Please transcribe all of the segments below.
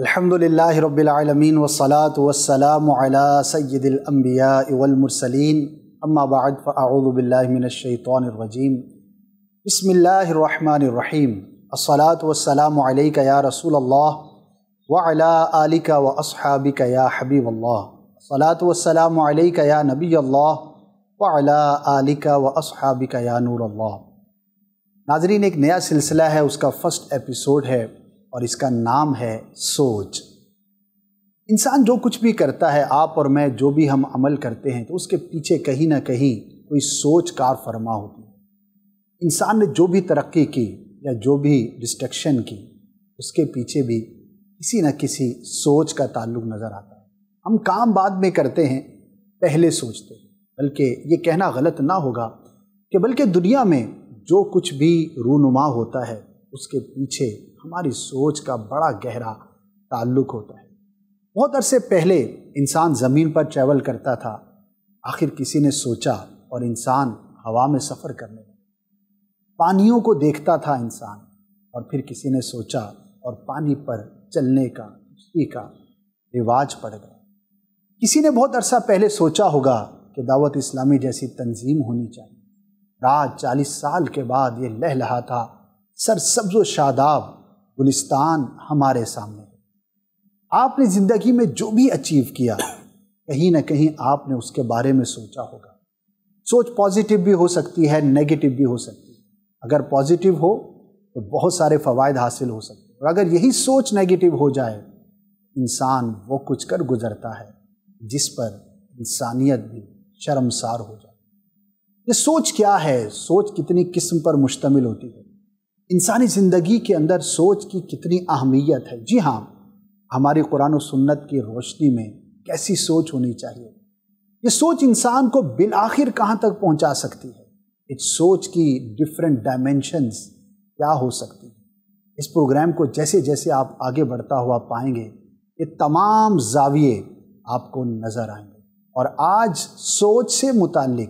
अल्हम्दुलिल्लाह रब्बिलआलमीन वसलात वसलाम अला सय्यिदिलअंबिया वलमुरसलीन अम्मा बाद फ़ाऊदु बिल्लाहि मिनश्शैतानिर्रजीम बिस्मिल्लाहिर्रहमानिर्रहीम अस्सलात वसलाम अलैका या रसूल अल्लाह व अला आलिका व अस्हाबिका या हबीब अल्लाह सलात वसलाम अलैका या नबी अल्लाह व अला आलिका व अस्हाबिका या नूर अल्लाह नाजरीन एक नया सिलसिला है उसका फ़र्स्ट एपिसोड है और इसका नाम है सोच इंसान जो कुछ भी करता है आप और मैं जो भी हम अमल करते हैं तो उसके पीछे कहीं ना कहीं कोई सोच कार फरमा होती है इंसान ने जो भी तरक्की की या जो भी डिस्ट्रक्शन की उसके पीछे भी किसी न किसी सोच का ताल्लुक नज़र आता है हम काम बाद में करते हैं पहले सोचते हैं बल्कि ये कहना गलत ना होगा कि बल्कि दुनिया में जो कुछ भी रूनुमा होता है उसके पीछे हमारी सोच का बड़ा गहरा ताल्लुक होता है बहुत अरसे पहले इंसान ज़मीन पर ट्रैवल करता था आखिर किसी ने सोचा और इंसान हवा में सफ़र करने लगा पानियों को देखता था इंसान और फिर किसी ने सोचा और पानी पर चलने का कुश्ती का रिवाज पड़ गया किसी ने बहुत अरसा पहले सोचा होगा कि दावत इस्लामी जैसी तंजीम होनी चाहिए राज चालीस साल के बाद ये लहलहा था सर सब्जो शादाब गुलिस्तान हमारे सामने आपने ज़िंदगी में जो भी अचीव किया कहीं ना कहीं आपने उसके बारे में सोचा होगा सोच पॉजिटिव भी हो सकती है नेगेटिव भी हो सकती है अगर पॉजिटिव हो तो बहुत सारे फ़वाद हासिल हो सकते हैं और अगर यही सोच नेगेटिव हो जाए इंसान वो कुछ कर गुजरता है जिस पर इंसानियत भी शर्मसार हो जाए ये सोच क्या है सोच कितनी किस्म पर मुश्तमिल होती है इंसानी ज़िंदगी के अंदर सोच की कितनी अहमियत है जी हाँ हमारी कुरान और सुन्नत की रोशनी में कैसी सोच होनी चाहिए ये सोच इंसान को बिल आखिर कहाँ तक पहुँचा सकती है इस सोच की डिफरेंट डायमेंशंस क्या हो सकती है इस प्रोग्राम को जैसे जैसे आप आगे बढ़ता हुआ पाएंगे ये तमाम जाविये आपको नज़र आएंगे और आज सोच से मुतल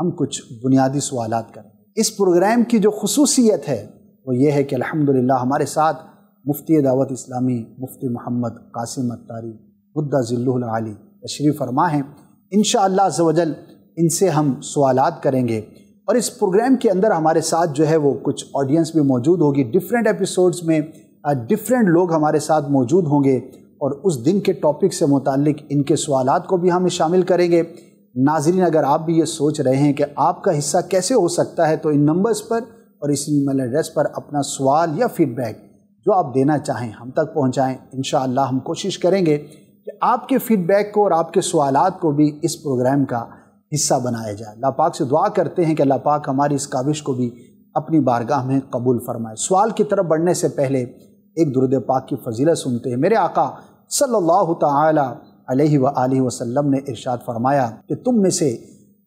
हम कुछ बुनियादी सवाल करेंगे इस प्रोग्राम की जो खसूसियत है वो ये है कि अल्हम्दुलिल्लाह हमारे साथ मुफ्ती दावत इस्लामी मुफ्ती मोहम्मद कासिम अतारी बुद्धा ज़िल्ली तशरीफ़ फरमा हैं इन शजल इनसे हम सवाल करेंगे और इस प्रोग्राम के अंदर हमारे साथ जो है वो कुछ ऑडियंस भी मौजूद होगी डिफरेंट एपिसोड्स में डिफरेंट लोग हमारे साथ मौजूद होंगे और उस दिन के टॉपिक से मुतलिक इनके सवाल को भी हम शामिल करेंगे नाजरीन अगर आप भी ये सोच रहे हैं कि आपका हिस्सा कैसे हो सकता है तो इन नंबर्स पर और इस मेल एड्रेस पर अपना सवाल या फीडबैक जो आप देना चाहें हम तक पहुँचाएँ इन हम कोशिश करेंगे कि आपके फीडबैक को और आपके सवाल को भी इस प्रोग्राम का हिस्सा बनाया जाए अल्लाह पाक से दुआ करते हैं कि अल्लाह पाक हमारी इस काविश को भी अपनी बारगाह में कबूल फरमाए सवाल की तरफ बढ़ने से पहले एक दुरुद पाक की फजीलत सुनते हैं मेरे आका सल्लल्लाहु सल्ला वसल्लम ने इरशाद फरमाया कि तुम में से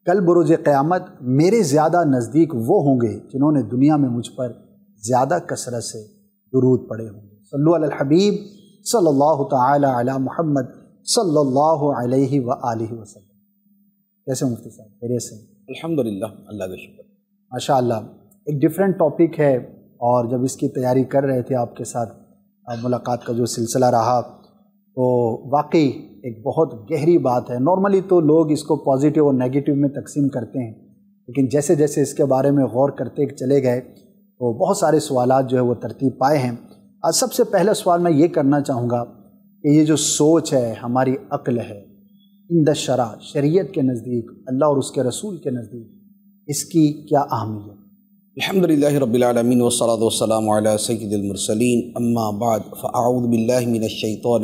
कल बरोज क़्यामत मेरे ज़्यादा नज़दीक वो होंगे जिन्होंने दुनिया में मुझ पर ज़्यादा कसरत से दरूद पड़े होंगे सल्लु अल हबीब सल्लल्लाहु ताला अला मोहम्मद सल्लल्लाहु अलैहि व आलिहि कैसे मुफ्ती साहब मेरे से अल्हम्दुलिल्लाह अल्लाह का शुक्र माशा एक डिफरेंट टॉपिक है और जब इसकी तैयारी कर रहे थे आपके साथ मुलाकात का जो सिलसिला रहा तो वाकई एक बहुत गहरी बात है नॉर्मली तो लोग इसको पॉजिटिव और नेगेटिव में तकसीम करते हैं लेकिन जैसे जैसे इसके बारे में गौर करते चले गए तो बहुत सारे सवाल जो है वो तरतीब पाए हैं आज सबसे पहला सवाल मैं ये करना चाहूँगा कि ये जो सोच है हमारी अक्ल है इन द शरा शरीयत के नज़दीक अल्लाह और उसके रसूल के नज़दीक इसकी क्या अहमियत بالله من الشيطان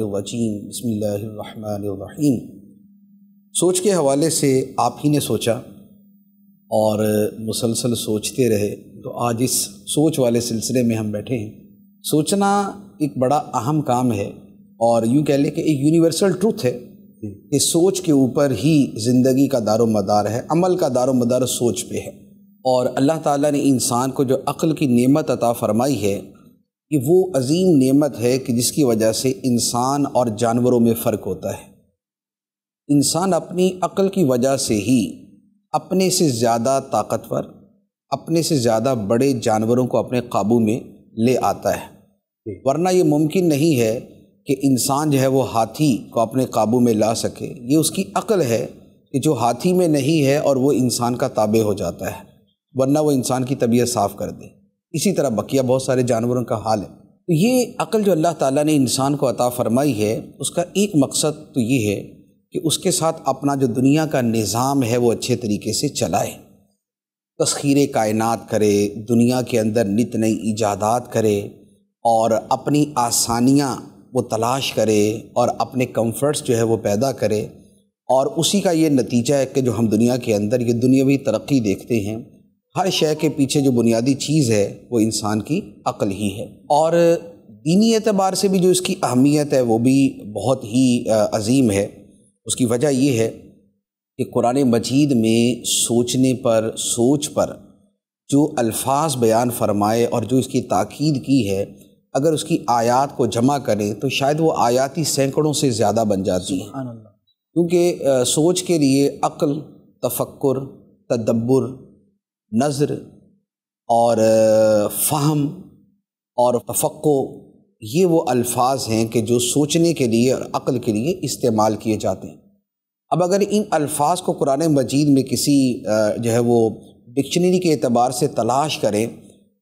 الرجيم بسم الله الرحمن الرحيم सोच के हवाले से आप ही ने सोचा और मुसलसल सोचते रहे तो आज इस सोच वाले सिलसिले में हम बैठे हैं सोचना एक बड़ा अहम काम है और यूँ कह लें कि एक यूनिवर्सल ट्रूथ है कि सोच के ऊपर ही ज़िंदगी का दारो मदार है अमल का दारो मदार सोच पे है और अल्लाह ताला ने इंसान को जो अक्ल की नेमत अता फ़रमाई है कि वो अजीम नेमत है कि जिसकी वजह से इंसान और जानवरों में फ़र्क होता है इंसान अपनी अक्ल की वजह से ही अपने से ज़्यादा ताकतवर अपने से ज़्यादा बड़े जानवरों को अपने काबू में ले आता है वरना ये मुमकिन नहीं है कि इंसान जो है वो हाथी को अपने काबू में ला सके ये उसकी अकल है कि जो हाथी में नहीं है और वो इंसान का ताबे हो जाता है वरना वो इंसान की तबीयत साफ़ कर दे इसी तरह बकिया बहुत सारे जानवरों का हाल है तो ये अकल जो अल्लाह ताला ने इंसान को अता फरमाई है उसका एक मकसद तो ये है कि उसके साथ अपना जो दुनिया का निज़ाम है वो अच्छे तरीके से चलाए तस्खीर कायनात करे दुनिया के अंदर नित नई ईजादात करे और अपनी आसानियाँ वो तलाश करे और अपने कम्फर्ट्स जो है वो पैदा करे और उसी का ये नतीजा है कि जो हम दुनिया के अंदर ये दुनियावी तरक्की देखते हैं हर शय के पीछे जो बुनियादी चीज़ है वो इंसान की अकल ही है और दीनी एतबार से भी जो इसकी अहमियत है वो भी बहुत ही अजीम है उसकी वजह ये है कि कुरान मजीद में सोचने पर सोच पर जो अल्फाज बयान फरमाए और जो इसकी ताक़द की है अगर उसकी आयात को जमा करें तो शायद वो आयाती सैकड़ों से ज़्यादा बन जाती है क्योंकि सोच के लिए अक्ल तफक् तदब्बर नज़र और फ़हम और तफक् ये वो अल्फाज हैं कि जो सोचने के लिए और अक़ल के लिए इस्तेमाल किए जाते हैं अब अगर इन अल्फाज को कुरान मजीद में किसी जो है वो डिक्शनरी के अतबार से तलाश करें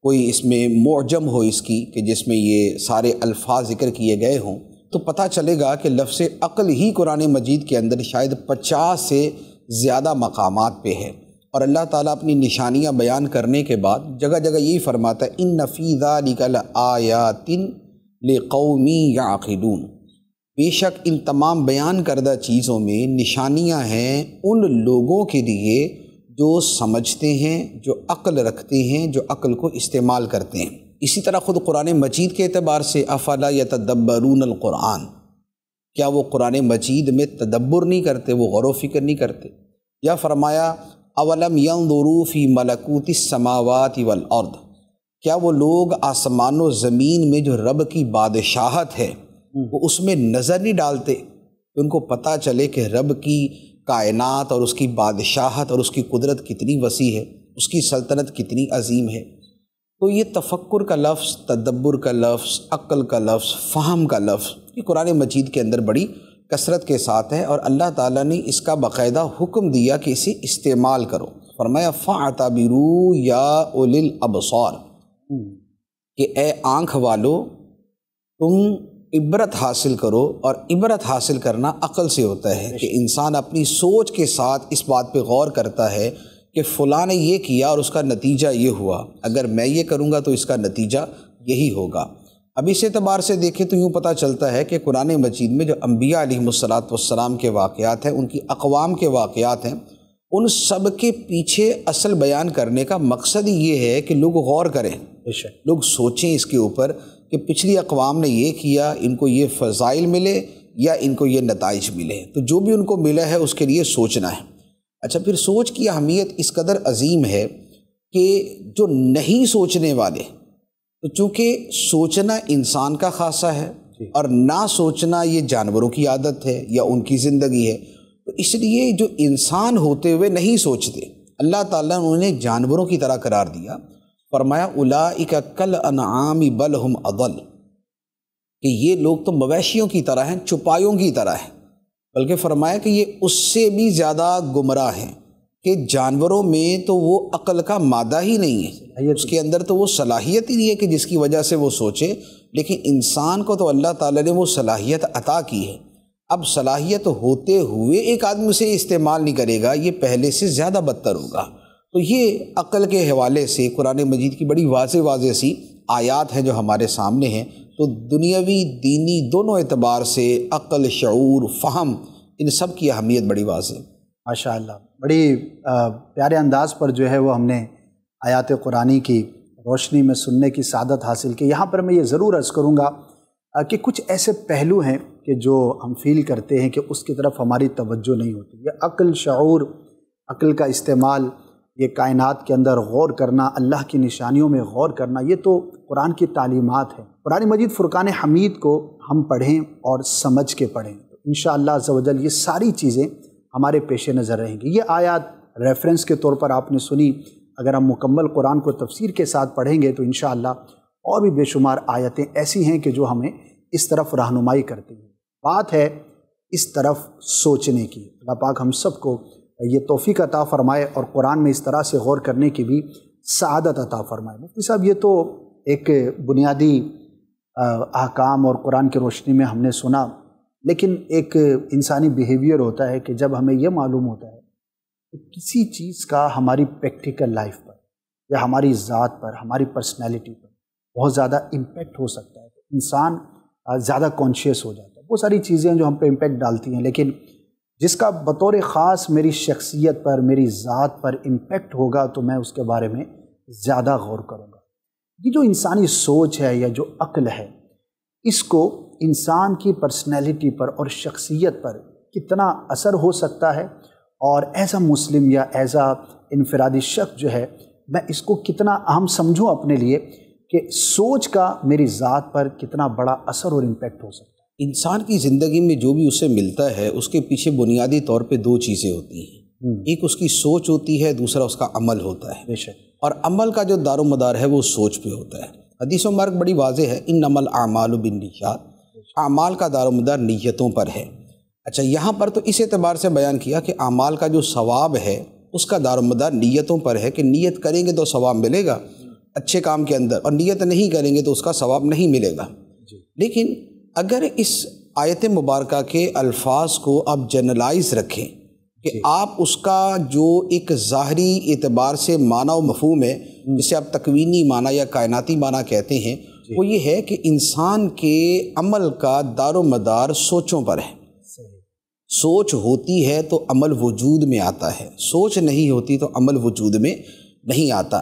कोई इसमें मौजम हो इसकी कि जिसमें ये सारे अल्फाज ज़िक्र किए गए हों तो पता चलेगा कि लफ्स अक़ल ही कुरान मजीद के अंदर शायद पचास से ज़्यादा मकाम पे है और अल्लाह ताला अपनी निशानियां बयान करने के बाद जगह जगह यही फरमाता है इन नफीज़ा निकल आयातिन ले कौमी या याखिलून बेशक इन तमाम बयान करदा चीज़ों में निशानियां हैं उन लोगों के लिए जो समझते हैं जो अक्ल रखते हैं जो अक्ल को इस्तेमाल करते हैं इसी तरह ख़ुद कुरान मजीद के अतबार से अफला या तदब्बरून क़ुरान क्या वो कुरान मजीद में तदब्बर नहीं करते वो गौर व फिक्र नहीं करते या फरमाया अवलम यंदरूफ़ी मलकूती समावत वल अर्द क्या वो लोग आसमान व ज़मीन में जो रब की बादशाहत है वो उसमें नज़र नहीं डालते उनको पता चले कि रब की कायनात और उसकी बादशाहत और उसकी कुदरत कितनी वसी है उसकी सल्तनत कितनी अजीम है तो ये तफक्र का लफ्ज़ तदब्बर का लफ्ज़ अक्ल का लफ्ज़ फ़हम का लफ्ज़ ये कुरान मजीद के अंदर बड़ी कसरत के साथ है और अल्लाह ताला ने इसका बाकायदा हुक्म दिया कि इसे इस्तेमाल करो फरमाया फ़ातबिरू या उलिल अबसार कि ए आँख वालो तुम इबरत हासिल करो और इबरत हासिल करना अकल से होता है कि इंसान अपनी सोच के साथ इस बात पे गौर करता है कि फ़लाँ ने यह किया और उसका नतीजा ये हुआ अगर मैं ये करूँगा तो इसका नतीजा यही होगा अब इस एतबार से देखें तो, तो यूँ पता चलता है कि कुरान मजीद में जो अम्बिया अलीसलाम के वाक़ात हैं उनकी अकवाम के वाक़ात हैं उन सब के पीछे असल बयान करने का मकसद ये है कि लोग गौर करें लोग सोचें इसके ऊपर कि पिछली अकवाम ने ये किया इनको ये फ़जाइल मिले या इनको ये नतज मिले तो जो भी उनको मिला है उसके लिए सोचना है अच्छा फिर सोच की अहमियत इस कदर अजीम है कि जो नहीं सोचने वाले तो चूँकि सोचना इंसान का खासा है और ना सोचना ये जानवरों की आदत है या उनकी ज़िंदगी है तो इसलिए जो इंसान होते हुए नहीं सोचते अल्लाह ताला ने उन्हें जानवरों की तरह करार दिया फरमाया उलाइका कल अनामी बल हम अदल कि ये लोग तो मवेशियों की तरह हैं छुपायों की तरह हैं बल्कि फरमाया कि ये उससे भी ज़्यादा गुमराह हैं कि जानवरों में तो वो अकल का मादा ही नहीं है उसके अंदर तो वो सलाहियत ही नहीं है कि जिसकी वजह से वो सोचे लेकिन इंसान को तो अल्लाह ताला ने वो सलाहियत अता की है अब सलाहियत होते हुए एक आदमी से इस्तेमाल नहीं करेगा ये पहले से ज़्यादा बदतर होगा तो ये अकल के हवाले से कुरान मजीद की बड़ी वाज वाज सी आयात हैं जो हमारे सामने हैं तो दुनियावी दीनी दोनों एतबार से अकल शूर फ़हम इन सब की अहमियत बड़ी वाज है माशा बड़ी प्यारे अंदाज पर जो है वो हमने आयात कुरानी की रोशनी में सुनने की सादत हासिल की यहाँ पर मैं ये ज़रूर अर्ज़ करूँगा कि कुछ ऐसे पहलू हैं कि जो हम फील करते हैं कि उसकी तरफ हमारी तवज्जो नहीं होती ये अक्ल शूर अक्ल का इस्तेमाल ये कायनात के अंदर गौर करना अल्लाह की निशानियों में गौर करना ये तो कुरान की तालीमत है कुरान मजीद फ़ुरक़ान हमीद को हम पढ़ें और समझ के पढ़ें तो इन शजल ये सारी चीज़ें हमारे पेश नज़र रहेंगे ये आयात रेफरेंस के तौर पर आपने सुनी अगर हम मुकम्मल कुरान को तफसीर के साथ पढ़ेंगे तो इन और भी बेशुमार आयतें ऐसी हैं कि जो हमें इस तरफ रहनुमाई करती हैं बात है इस तरफ सोचने की अल्लाह पाक हम सबको ये तोफ़ी अता फ़रमाए और कुरान में इस तरह से गौर करने की भी सदत अता फ़रमाए मुफ्ती साहब ये तो एक बुनियादी अहकाम और कुरान की रोशनी में हमने सुना लेकिन एक इंसानी बिहेवियर होता है कि जब हमें यह मालूम होता है कि किसी चीज़ का हमारी प्रैक्टिकल लाइफ पर या हमारी ज़ात पर हमारी पर्सनैलिटी पर बहुत ज़्यादा इम्पेक्ट हो सकता है तो इंसान ज़्यादा कॉन्शियस हो जाता है वो सारी चीज़ें जो हम पे इम्पेक्ट डालती हैं लेकिन जिसका बतौर ख़ास मेरी शख्सियत पर मेरी ज़ात पर इम्पेक्ट होगा तो मैं उसके बारे में ज़्यादा गौर करूँगा ये जो इंसानी सोच है या जो अक्ल है इसको इंसान की पर्सनैलिटी पर और शख्सियत पर कितना असर हो सकता है और एज़ अ मुस्लिम या एज़ आ इनफरादी शख्स जो है मैं इसको कितना अहम समझूँ अपने लिए कि सोच का मेरी ज़ात पर कितना बड़ा असर और इम्पेक्ट हो सकता है इंसान की ज़िंदगी में जो भी उसे मिलता है उसके पीछे बुनियादी तौर पे दो चीज़ें होती हैं हम्म। एक उसकी सोच होती है दूसरा उसका अमल होता है बेशक और अमल का जो दारोमदार है वो सोच पे होता है हदीस मर्ग बड़ी वाजह है इन अमल आमाल बिन निशात अमाल का दारोमदार नीयतों पर है अच्छा यहाँ पर तो इस एतबार से बयान किया कि अमाल का जो सवाब है उसका दारोमदार नीयतों पर है कि नीयत करेंगे तो सवाब मिलेगा अच्छे काम के अंदर और नीयत नहीं करेंगे तो उसका सवाब नहीं मिलेगा लेकिन अगर इस आयत मुबारक के अल्फाज को आप जनरलाइज रखें कि आप उसका जो एक ज़ाहरी एतबार से माना व मफहम है हम्म। जिसे आप तकवीनी माना या कायनाती माना कहते हैं वो ये है कि इंसान के अमल का दारो मदार सोचों पर है सोच होती है तो अमल वजूद में आता है सोच नहीं होती तो अमल वजूद में नहीं आता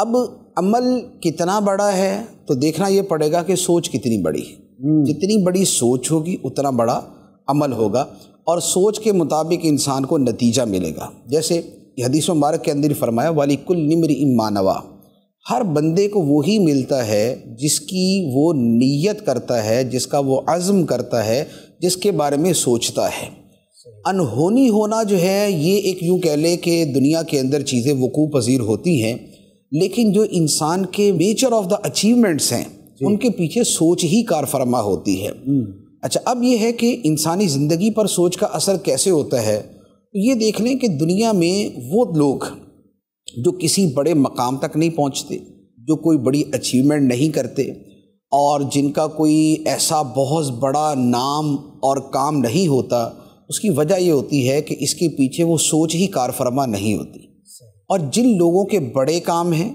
अब अमल कितना बड़ा है तो देखना ये पड़ेगा कि सोच कितनी बड़ी है हम्म। जितनी बड़ी सोच होगी उतना बड़ा अमल होगा और सोच के मुताबिक इंसान को नतीजा मिलेगा जैसे हदीस मुबारक के अंदर फरमाया वाली कुल निमर इमानवा हर बंदे को वही मिलता है जिसकी वो नीयत करता है जिसका वो अज़म करता है जिसके बारे में सोचता है अनहोनी होना जो है ये एक यूँ कह लें कि दुनिया के अंदर चीज़ें वकू पजीर होती हैं लेकिन जो इंसान के नेचर ऑफ द अचीवमेंट्स हैं उनके पीछे सोच ही कारफरमा होती है हम्म। अच्छा अब यह है कि इंसानी ज़िंदगी पर सोच का असर कैसे होता है तो ये देख लें कि दुनिया में वो लोग जो किसी बड़े मकाम तक नहीं पहुंचते जो कोई बड़ी अचीवमेंट नहीं करते और जिनका कोई ऐसा बहुत बड़ा नाम और काम नहीं होता उसकी वजह ये होती है कि इसके पीछे वो सोच ही कारफरमा नहीं होती और जिन लोगों के बड़े काम हैं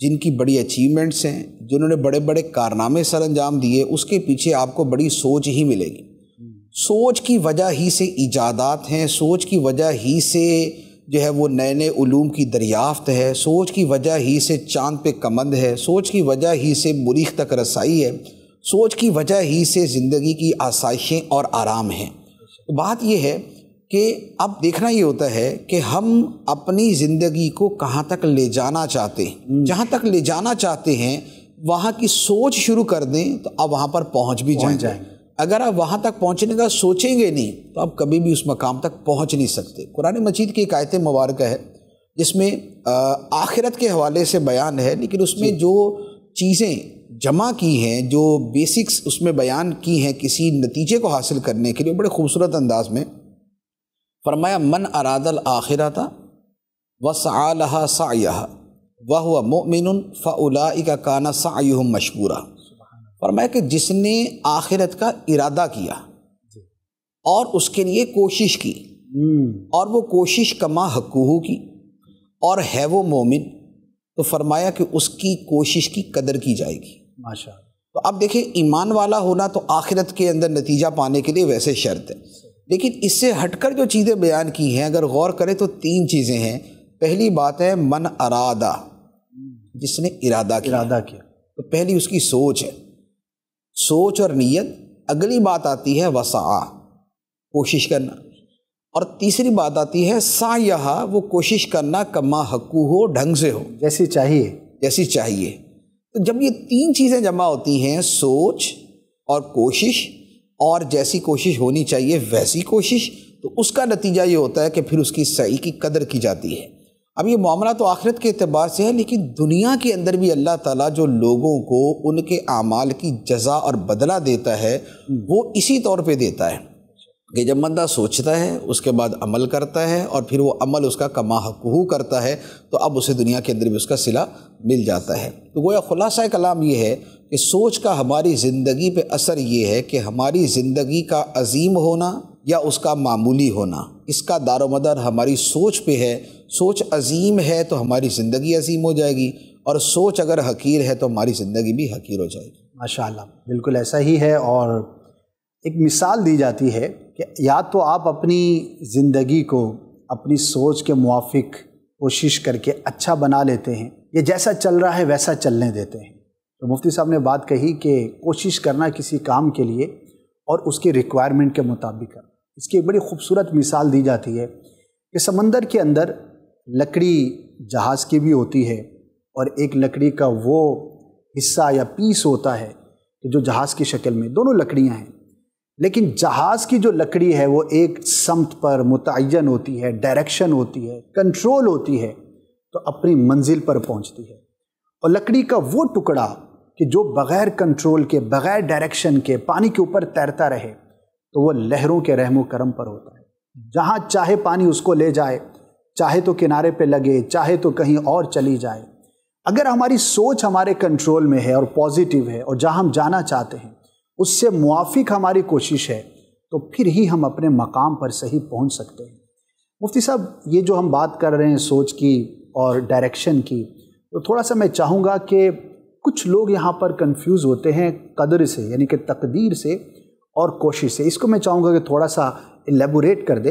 जिनकी बड़ी अचीवमेंट्स हैं जिन्होंने बड़े बड़े कारनामे सर अंजाम दिए उसके पीछे आपको बड़ी सोच ही मिलेगी सोच की वजह ही से ईजादात हैं सोच की वजह ही से जो है वो नए नए ूम की दरियाफ्त है सोच की वजह ही से चांद पे कमंद है सोच की वजह ही से मुरीख तक रसाई है सोच की वजह ही से ज़िंदगी की आसाइशें और आराम हैं तो बात यह है कि अब देखना ये होता है कि हम अपनी ज़िंदगी को कहाँ तक ले जाना चाहते हैं हम्म। जहाँ तक ले जाना चाहते हैं वहाँ की सोच शुरू कर दें तो अब वहाँ पर पहुँच भी जाए जाएंगे अगर आप वहाँ तक पहुँचने का सोचेंगे नहीं तो आप कभी भी उस मकाम तक पहुँच नहीं सकते कुरान मजीद की एक आयत मुबारक है जिसमें आखिरत के हवाले से बयान है लेकिन उसमें जो चीज़ें जमा की हैं जो बेसिक्स उसमें बयान की हैं किसी नतीजे को हासिल करने के लिए बड़े खूबसूरत अंदाज में फरमाया मन अरादल आखिरा था व साहा सा वह मोमिन फ़ला का काना सा मशहूरा फरमाया कि जिसने आखिरत का इरादा किया और उसके लिए कोशिश की हम्म। और वो कोशिश कमा हकूहू की और है वो मोमिन तो फरमाया कि उसकी कोशिश की कदर की जाएगी माशा तो अब देखिए ईमान वाला होना तो आखिरत के अंदर नतीजा पाने के लिए वैसे शर्त है लेकिन इससे हटकर जो चीज़ें बयान की हैं अगर गौर करें तो तीन चीज़ें हैं पहली बात है मन अरादा हम्म। जिसने इरादा किया इरादा किया तो पहली उसकी सोच है सोच और नीयत अगली बात आती है वसा कोशिश करना और तीसरी बात आती है सा यह वो कोशिश करना कमा हकू हो ढंग से हो जैसी चाहिए जैसी चाहिए तो जब ये तीन चीज़ें जमा होती हैं सोच और कोशिश और जैसी कोशिश होनी चाहिए वैसी कोशिश तो उसका नतीजा ये होता है कि फिर उसकी सही की कदर की जाती है अब ये मामला तो आखिरत के अतबार से है लेकिन दुनिया के अंदर भी अल्लाह ताला जो लोगों को उनके अमाल की जजा और बदला देता है वो इसी तौर पे देता है कि जब बंदा सोचता है उसके बाद अमल करता है और फिर वो अमल उसका कमा हकू करता है तो अब उसे दुनिया के अंदर भी उसका सिला मिल जाता है तो गोया खुलासा कलाम ये है कि सोच का हमारी ज़िंदगी पर असर ये है कि हमारी ज़िंदगी का अजीम होना या उसका मामूली होना इसका दारोमदार हमारी सोच पे है सोच अजीम है तो हमारी ज़िंदगी अजीम हो जाएगी और सोच अगर हकीर है तो हमारी ज़िंदगी भी हकीर हो जाएगी माशा बिल्कुल ऐसा ही है और एक मिसाल दी जाती है कि या तो आप अपनी ज़िंदगी को अपनी सोच के मुआफिक कोशिश करके अच्छा बना लेते हैं ये जैसा चल रहा है वैसा चलने देते हैं तो मुफ्ती साहब ने बात कही कि कोशिश करना किसी काम के लिए और उसके रिक्वायरमेंट के मुताबिक इसकी एक बड़ी खूबसूरत मिसाल दी जाती है कि समंदर के अंदर लकड़ी जहाज़ की भी होती है और एक लकड़ी का वो हिस्सा या पीस होता है कि जो जहाज़ की शक्ल में दोनों लकड़ियाँ हैं लेकिन जहाज़ की जो लकड़ी है वो एक समत पर मुतन होती है डायरेक्शन होती है कंट्रोल होती है तो अपनी मंजिल पर पहुंचती है और लकड़ी का वो टुकड़ा कि जो बग़ैर कंट्रोल के बग़ैर डायरेक्शन के पानी के ऊपर तैरता रहे तो वो लहरों के रहमो करम पर होता है जहाँ चाहे पानी उसको ले जाए चाहे तो किनारे पे लगे चाहे तो कहीं और चली जाए अगर हमारी सोच हमारे कंट्रोल में है और पॉजिटिव है और जहाँ हम जाना चाहते हैं उससे मुआफिक हमारी कोशिश है तो फिर ही हम अपने मकाम पर सही पहुँच सकते हैं मुफ्ती साहब ये जो हम बात कर रहे हैं सोच की और डायरेक्शन की तो थोड़ा सा मैं चाहूँगा कि कुछ लोग यहाँ पर कंफ्यूज होते हैं कदर से यानी कि तकदीर से और कोशिश से इसको मैं चाहूँगा कि थोड़ा सा एलेबोरेट कर दे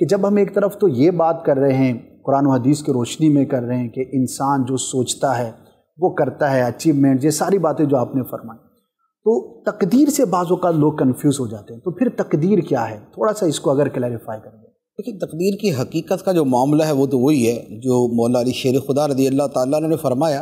कि जब हम एक तरफ तो ये बात कर रहे हैं कुरान हदीस की रोशनी में कर रहे हैं कि इंसान जो सोचता है वो करता है अचीवमेंट ये सारी बातें जो आपने फरमाई तो तकदीर से बाज़ों का लोग कन्फ्यूज़ हो जाते हैं तो फिर तकदीर क्या है थोड़ा सा इसको अगर क्लैरिफाई कर दें देखिए तकदीर की हकीकत का जो मामला है वो तो वही है जो मौला अली शेर खुदा रदी अल्लाह ताला ने फरमाया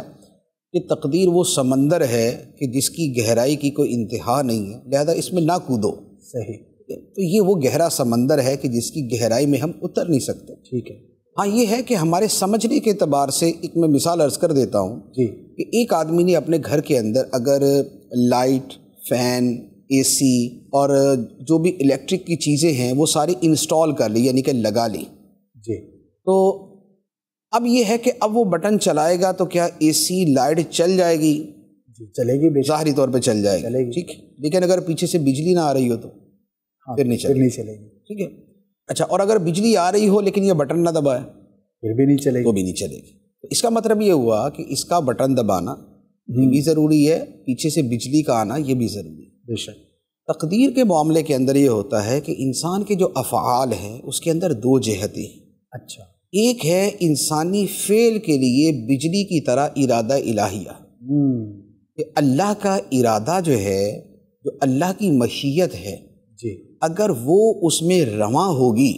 कि तकदीर वो समंदर है कि जिसकी गहराई की कोई इंतहा नहीं है लिहाजा इसमें ना कूदो सही तो ये वो गहरा समंदर है कि जिसकी गहराई में हम उतर नहीं सकते ठीक है हाँ ये है कि हमारे समझने के अतबार से एक मैं मिसाल अर्ज कर देता हूँ जी कि एक आदमी ने अपने घर के अंदर अगर लाइट फैन एसी और जो भी इलेक्ट्रिक की चीज़ें हैं वो सारी इंस्टॉल कर ली यानी कि लगा ली जी तो अब ये है कि अब वो बटन चलाएगा तो क्या एसी लाइट चल जाएगी जी चलेगी ज़ाहरी तौर पे चल जाएगी ठीक लेकिन अगर पीछे से बिजली ना आ रही हो तो हाँ, फिर नहीं चलेगी नहीं चलेगी ठीक है अच्छा और अगर बिजली आ रही हो लेकिन ये बटन ना दबाए फिर भी नहीं चलेगी तो भी नहीं चलेगी तो इसका मतलब ये हुआ कि इसका बटन दबाना ये भी हम्म। ज़रूरी है पीछे से बिजली का आना ये भी ज़रूरी है बेशक तकदीर के मामले के अंदर ये होता है कि इंसान के जो अफ़ाल हैं उसके अंदर दो जहती हैं अच्छा एक है इंसानी फेल के लिए बिजली की तरह इरादा इलाहिया हम्म। अल्लाह का इरादा जो है जो अल्लाह की मशीयत है अगर वो उसमें रवा होगी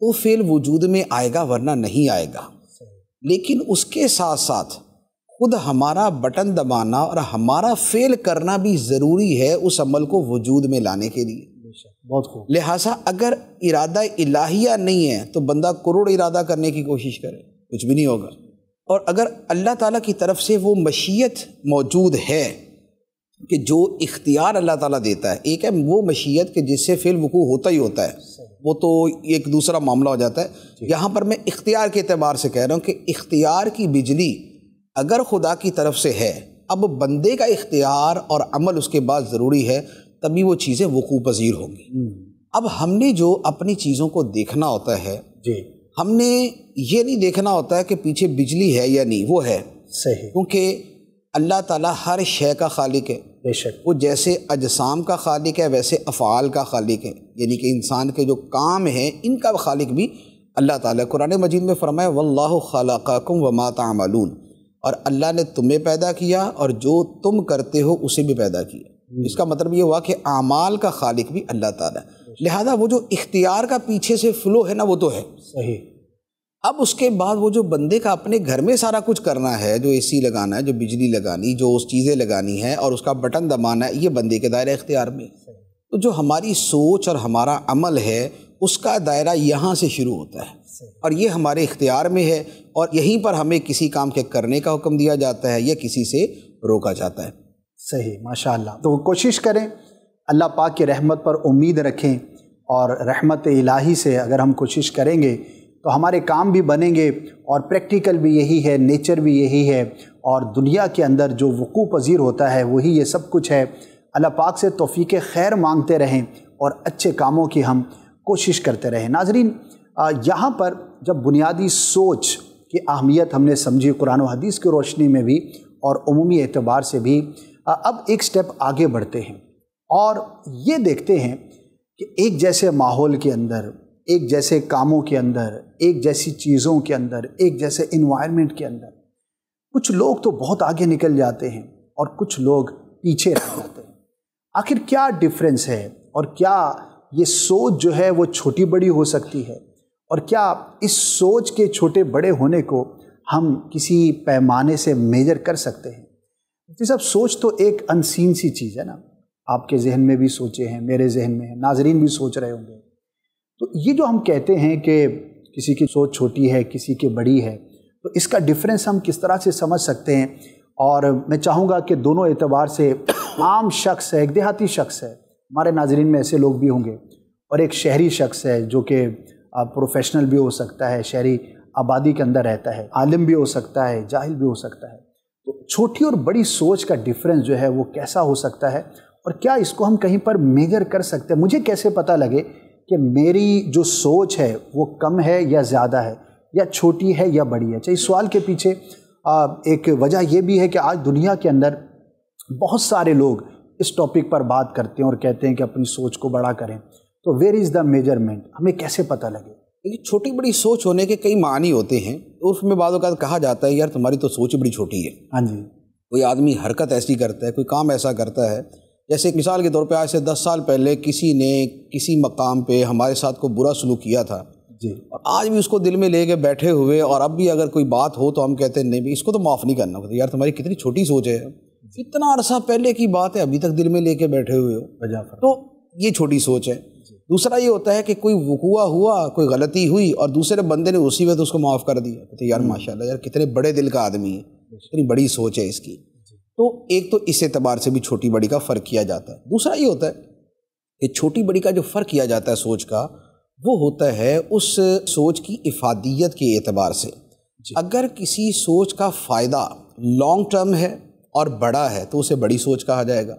तो फेल वजूद में आएगा वरना नहीं आएगा लेकिन उसके साथ साथ खुद हमारा बटन दबाना और हमारा फेल करना भी ज़रूरी है उस अमल को वजूद में लाने के लिए बहुत खूब लिहाजा अगर इरादा इलाहिया नहीं है तो बंदा करोड़ इरादा करने की कोशिश करे कुछ भी नहीं होगा और अगर अल्लाह ताला की तरफ से वो मशीयत मौजूद है कि जो इख्तियार अल्लाह ताला देता है एक है वो मशीयत के जिससे फिल वकू होता ही होता है वो तो एक दूसरा मामला हो जाता है यहाँ पर मैं इख्तियार के अतबार से कह रहा हूँ कि इख्तियार की बिजली अगर खुदा की तरफ से है अब बंदे का इख्तियार और अमल उसके बाद ज़रूरी है तभी वो चीज़ें वकू पजीर होंगी हम्म। अब हमने जो अपनी चीज़ों को देखना होता है जी हमने ये नहीं देखना होता है कि पीछे बिजली है या नहीं वो है सही क्योंकि अल्लाह ताला हर शय का खालिक है बेशक वो जैसे अजसाम का खालिक है वैसे अफ़ाल का खालिक है यानी कि इंसान के जो काम हैं इनका खालिक भी अल्लाह ताला कुरान मजीद में फरमाए वल्लाहु खलाकाकुम व मातामलून और अल्लाह ने तुम्हें पैदा किया और जो तुम करते हो उसे भी पैदा किया हम्म। इसका मतलब ये हुआ कि आमाल का खालिक भी अल्लाह ताला लिहाजा वो जो इख्तियार का पीछे से फ़्लो है ना वो तो है सही अब उसके बाद वो जो बंदे का अपने घर में सारा कुछ करना है जो एसी लगाना है जो बिजली लगानी जो उस चीज़ें लगानी है और उसका बटन दबाना है ये बंदे के दायरे इख्तियार में तो जो हमारी सोच और हमारा अमल है उसका दायरा यहाँ से शुरू होता है और ये हमारे इख्तियार में है और यहीं पर हमें किसी काम के करने का हुक्म दिया जाता है या किसी से रोका जाता है सही माशाल्लाह तो कोशिश करें अल्लाह पाक की रहमत पर उम्मीद रखें और रहमत इलाही से अगर हम कोशिश करेंगे तो हमारे काम भी बनेंगे और प्रैक्टिकल भी यही है नेचर भी यही है और दुनिया के अंदर जो वकू पजीर होता है वही ये सब कुछ है अल्लाह पाक से तोफ़ी खैर मांगते रहें और अच्छे कामों की हम कोशिश करते रहें नाजरीन यहाँ पर जब बुनियादी सोच की अहमियत हमने समझी कुरान हदीस की रोशनी में भी और अमूमी एतबार से भी अब एक स्टेप आगे बढ़ते हैं और ये देखते हैं कि एक जैसे माहौल के अंदर एक जैसे कामों के अंदर एक जैसी चीज़ों के अंदर एक जैसे इन्वायरमेंट के अंदर कुछ लोग तो बहुत आगे निकल जाते हैं और कुछ लोग पीछे रह जाते हैं आखिर क्या डिफरेंस है और क्या ये सोच जो है वो छोटी बड़ी हो सकती है और क्या इस सोच के छोटे बड़े होने को हम किसी पैमाने से मेजर कर सकते हैं ये साहब सोच तो एक अनसीन सी चीज़ है ना आपके जहन में भी सोचे हैं मेरे जहन में हैं नाजरीन भी सोच रहे होंगे तो ये जो हम कहते हैं कि किसी की सोच छोटी है किसी की बड़ी है तो इसका डिफरेंस हम किस तरह से समझ सकते हैं और मैं चाहूँगा कि दोनों एतबार से आम शख्स है एक देहाती शख्स है हमारे नाजरन में ऐसे लोग भी होंगे और एक शहरी शख्स है जो कि प्रोफेशनल भी हो सकता है शहरी आबादी के अंदर रहता है आलिम भी हो सकता है जाहिल भी हो सकता है तो छोटी और बड़ी सोच का डिफरेंस जो है वो कैसा हो सकता है और क्या इसको हम कहीं पर मेजर कर सकते हैं मुझे कैसे पता लगे कि मेरी जो सोच है वो कम है या ज़्यादा है या छोटी है या बड़ी है चाहे अच्छा, इस सवाल के पीछे एक वजह यह भी है कि आज दुनिया के अंदर बहुत सारे लोग इस टॉपिक पर बात करते हैं और कहते हैं कि अपनी सोच को बड़ा करें तो वेयर इज़ द मेजरमेंट हमें कैसे पता लगे देखिए छोटी बड़ी सोच होने के कई मानी होते हैं तो उर्फ में बाद कहा जाता है यार तुम्हारी तो सोच बड़ी छोटी है हाँ जी कोई आदमी हरकत ऐसी करता है कोई काम ऐसा करता है जैसे मिसाल के तौर पे आज से दस साल पहले किसी ने किसी मकाम पे हमारे साथ को बुरा सलूक किया था जी और आज भी उसको दिल में लेके बैठे हुए और अब भी अगर कोई बात हो तो हम कहते हैं नहीं भी इसको तो माफ़ नहीं करना होता यार तुम्हारी कितनी छोटी सोच है इतना अरसा पहले की बात है अभी तक दिल में लेके बैठे हुए हो तो ये छोटी सोच है दूसरा ये होता है कि कोई वकुआ हुआ कोई गलती हुई और दूसरे बंदे ने उसी वक्त उसको माफ़ कर दिया कहते यार हम्म। माशाल्लाह यार कितने बड़े दिल का आदमी है कितनी बड़ी सोच है इसकी तो एक तो इस एतबार से भी छोटी बड़ी का फ़र्क किया जाता है दूसरा ये होता है कि छोटी बड़ी का जो फ़र्क किया जाता है सोच का वो होता है उस सोच की इफादियत के एतबार से अगर किसी सोच का फ़ायदा लॉन्ग टर्म है और बड़ा है तो उसे बड़ी सोच कहा जाएगा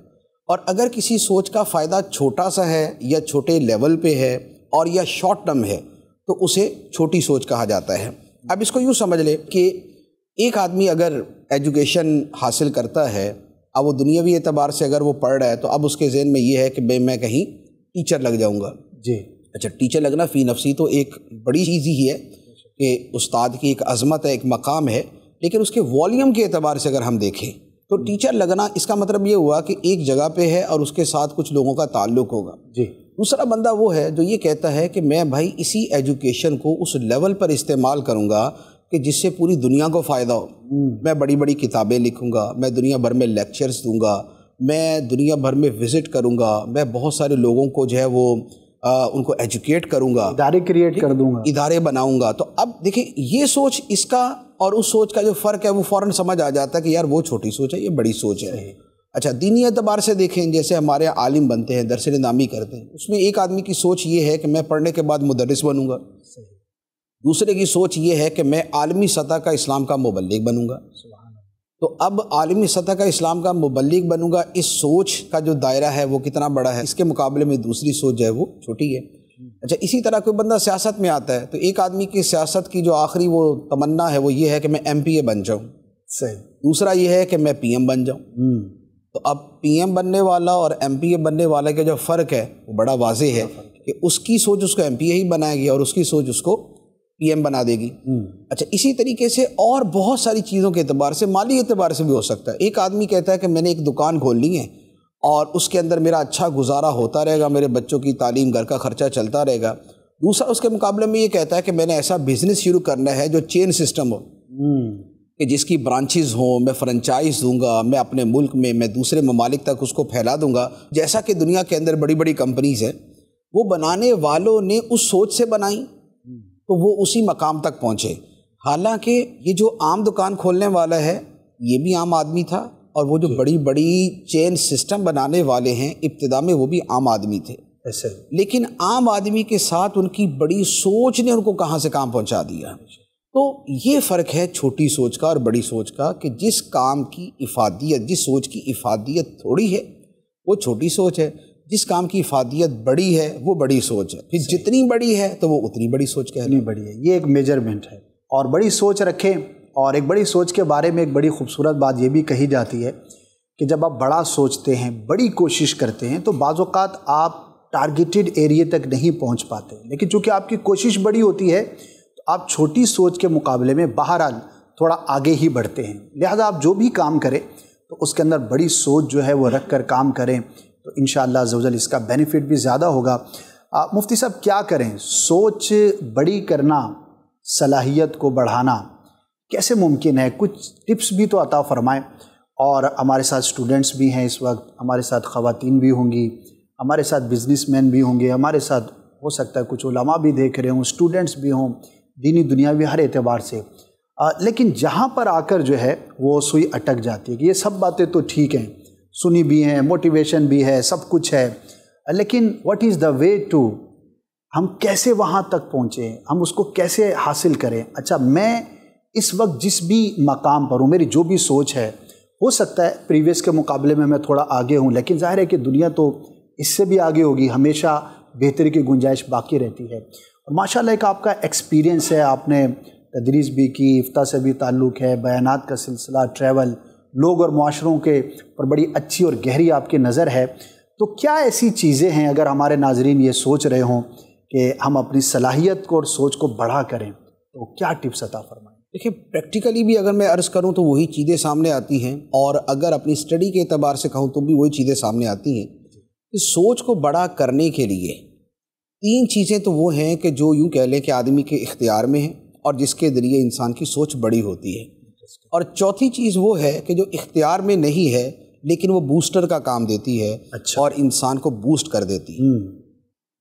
और अगर किसी सोच का फ़ायदा छोटा सा है या छोटे लेवल पे है और या शॉर्ट टर्म है तो उसे छोटी सोच कहा जाता है अब इसको यूँ समझ लें कि एक आदमी अगर एजुकेशन हासिल करता है अब वो दुनियावी एतबार से अगर वो पढ़ रहा है तो अब उसके जहन में ये है कि भाई मैं कहीं टीचर लग जाऊँगा जी अच्छा टीचर लगना फ़ी नफसी तो एक बड़ी चीज़ ही है कि उस्ताद की एक अजमत है एक मकाम है लेकिन उसके वॉल्यूम के अतबार से अगर हम देखें तो टीचर लगना इसका मतलब ये हुआ कि एक जगह पे है और उसके साथ कुछ लोगों का ताल्लुक होगा जी दूसरा बंदा वो है जो ये कहता है कि मैं भाई इसी एजुकेशन को उस लेवल पर इस्तेमाल करूँगा कि जिससे पूरी दुनिया को फ़ायदा हो हम्म। मैं बड़ी बड़ी किताबें लिखूँगा मैं दुनिया भर में लेक्चर्स दूँगा मैं दुनिया भर में विज़िट करूँगा मैं बहुत सारे लोगों को जो है वो आ, उनको एजुकेट करूँगा इदारे क्रिएट कर दूँगा इदारे बनाऊँगा तो अब देखिए ये सोच इसका और उस सोच का जो फ़र्क है वो फ़ौर समझ आ जाता है कि यार वो छोटी सोच है ये बड़ी सोच है अच्छा दीनी एतबार से देखें जैसे हमारे आलिम बनते हैं दरसिल नामी करते हैं उसमें एक आदमी की सोच ये है कि मैं पढ़ने के बाद मुदरस बनूँगा दूसरे की सोच ये है कि मैं आलमी सतह का इस्लाम का मुबलिक बनूंगा तो अब आलमी सतह का इस्लाम का मुबलिक बनूंगा इस सोच का जो दायरा है वो कितना बड़ा है इसके मुकाबले में दूसरी सोच जो है वो छोटी है अच्छा इसी तरह कोई बंदा सियासत में आता है तो एक आदमी की सियासत की जो आखिरी वो तमन्ना है वो ये है कि मैं एम पी ए बन जाऊँ सही दूसरा ये है कि मैं पी एम बन जाऊँ हम्म। तो अब एम बनने वाला और ए बनने वाला का जो फ़र्क है वो बड़ा वाजे है कि उसकी सोच उसको ए ही बनाया गया और उसकी सोच उसको पीएम बना देगी हम्म। अच्छा इसी तरीके से और बहुत सारी चीज़ों के अतबार से माली अतबार से भी हो सकता है एक आदमी कहता है कि मैंने एक दुकान खोल ली है और उसके अंदर मेरा अच्छा गुजारा होता रहेगा मेरे बच्चों की तालीम घर का खर्चा चलता रहेगा दूसरा उसके मुकाबले में ये कहता है कि मैंने ऐसा बिजनेस शुरू करना है जो चेन सिस्टम हो हम्म। कि जिसकी ब्रांचेज हों मैं फ्रेंचाइज दूंगा मैं अपने मुल्क में मैं दूसरे ममालिक तक उसको फैला दूंगा जैसा कि दुनिया के अंदर बड़ी बड़ी कंपनीज़ हैं वो बनाने वालों ने उस सोच से बनाई तो वो उसी मकाम तक पहुँचे हालांकि ये जो आम दुकान खोलने वाला है ये भी आम आदमी था और वो जो बड़ी बड़ी चेन सिस्टम बनाने वाले हैं इब्तदा में वो भी आम आदमी थे ऐसे लेकिन आम आदमी के साथ उनकी बड़ी सोच ने उनको कहाँ से काम पहुँचा दिया तो ये फ़र्क है छोटी सोच का और बड़ी सोच का कि जिस काम की इफादियत जिस सोच की इफादियत थोड़ी है वो छोटी सोच है जिस काम की फादियत बड़ी है वो बड़ी सोच है फिर जितनी बड़ी है तो वो उतनी बड़ी सोच कहनी बड़ी है ये एक मेजरमेंट है और बड़ी सोच रखें और एक बड़ी सोच के बारे में एक बड़ी खूबसूरत बात ये भी कही जाती है कि जब आप बड़ा सोचते हैं बड़ी कोशिश करते हैं तो बाज़ात आप टारगेटेड एरिए तक नहीं पहुंच पाते लेकिन चूंकि आपकी कोशिश बड़ी होती है तो आप छोटी सोच के मुकाबले में आ थोड़ा आगे ही बढ़ते हैं लिहाजा आप जो भी काम करें तो उसके अंदर बड़ी सोच जो है वो रख कर काम करें तो इन शजल इसका बेनिफिट भी ज़्यादा होगा आ, मुफ्ती साहब क्या करें सोच बड़ी करना सलाहियत को बढ़ाना कैसे मुमकिन है कुछ टिप्स भी तो अता फ़रमाएँ और हमारे साथ स्टूडेंट्स भी हैं इस वक्त हमारे साथ खातन भी होंगी हमारे साथ बिजनेसमैन भी होंगे हमारे साथ हो सकता है कुछ उलमा भी देख रहे हों स्टूडेंट्स भी हों दीनी दुनिया भी हर एतबार से आ, लेकिन जहाँ पर आकर जो है वो सुई अटक जाती है कि ये सब बातें तो ठीक हैं सुनी भी हैं मोटिवेशन भी है सब कुछ है लेकिन what is the way to हम कैसे वहाँ तक पहुँचें हम उसको कैसे हासिल करें अच्छा मैं इस वक्त जिस भी मकाम पर हूँ मेरी जो भी सोच है हो सकता है प्रीवियस के मुकाबले में मैं थोड़ा आगे हूँ लेकिन जाहिर है कि दुनिया तो इससे भी आगे होगी हमेशा बेहतरी की गुंजाइश बाकी रहती है और माशाल्लाह एक आपका एक्सपीरियंस है आपने तदरीस भी की इफ्ता से भी ताल्लुक़ है बयानात का सिलसिला ट्रैवल लोग और माशरों के पर बड़ी अच्छी और गहरी आपकी नज़र है तो क्या ऐसी चीज़ें हैं अगर हमारे नाजरीन ये सोच रहे हों कि हम अपनी सलाहियत को और सोच को बढ़ा करें तो क्या टिप्स अता फरमाएं देखिए प्रैक्टिकली भी अगर मैं अर्ज़ करूं तो वही चीज़ें सामने आती हैं और अगर अपनी स्टडी के अतबार से कहूं तो भी वही चीज़ें सामने आती हैं कि सोच को बड़ा करने के लिए तीन चीज़ें तो वो हैं कि जो यूँ कह लें कि आदमी के इख्तियार में हैं और जिसके ज़रिए इंसान की सोच बड़ी होती है और चौथी चीज़ वो है कि जो इख्तियार में नहीं है लेकिन वो बूस्टर का काम देती है अच्छा। और इंसान को बूस्ट कर देती है हम्म।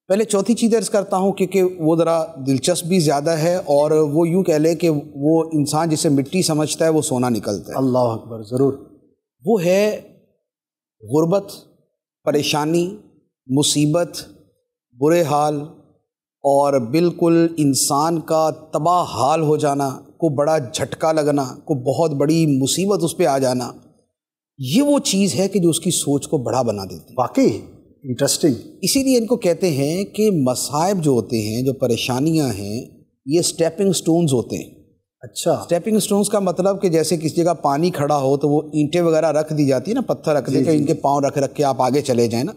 पहले चौथी चीज़ अर्ज़ करता हूँ क्योंकि वो ज़रा दिलचस्प भी ज़्यादा है और वो यूँ कह लें कि वो इंसान जिसे मिट्टी समझता है वो सोना निकलता है अल्लाह अकबर ज़रूर वो है गुर्बत परेशानी मुसीबत बुरे हाल और बिल्कुल इंसान का तबाह हाल हो जाना को बड़ा झटका लगना को बहुत बड़ी मुसीबत उस पर आ जाना ये वो चीज़ है कि जो उसकी सोच को बड़ा बना देती है वाकई इंटरेस्टिंग इसीलिए इनको कहते हैं कि मसाइब जो होते हैं जो परेशानियां हैं ये स्टेपिंग स्टोन्स होते हैं अच्छा स्टेपिंग स्टोन्स का मतलब कि जैसे किसी जगह पानी खड़ा हो तो वो ईंटें वगैरह रख दी जाती है ना पत्थर रख देकर इनके पाँव रख रख के आप आगे चले जाए ना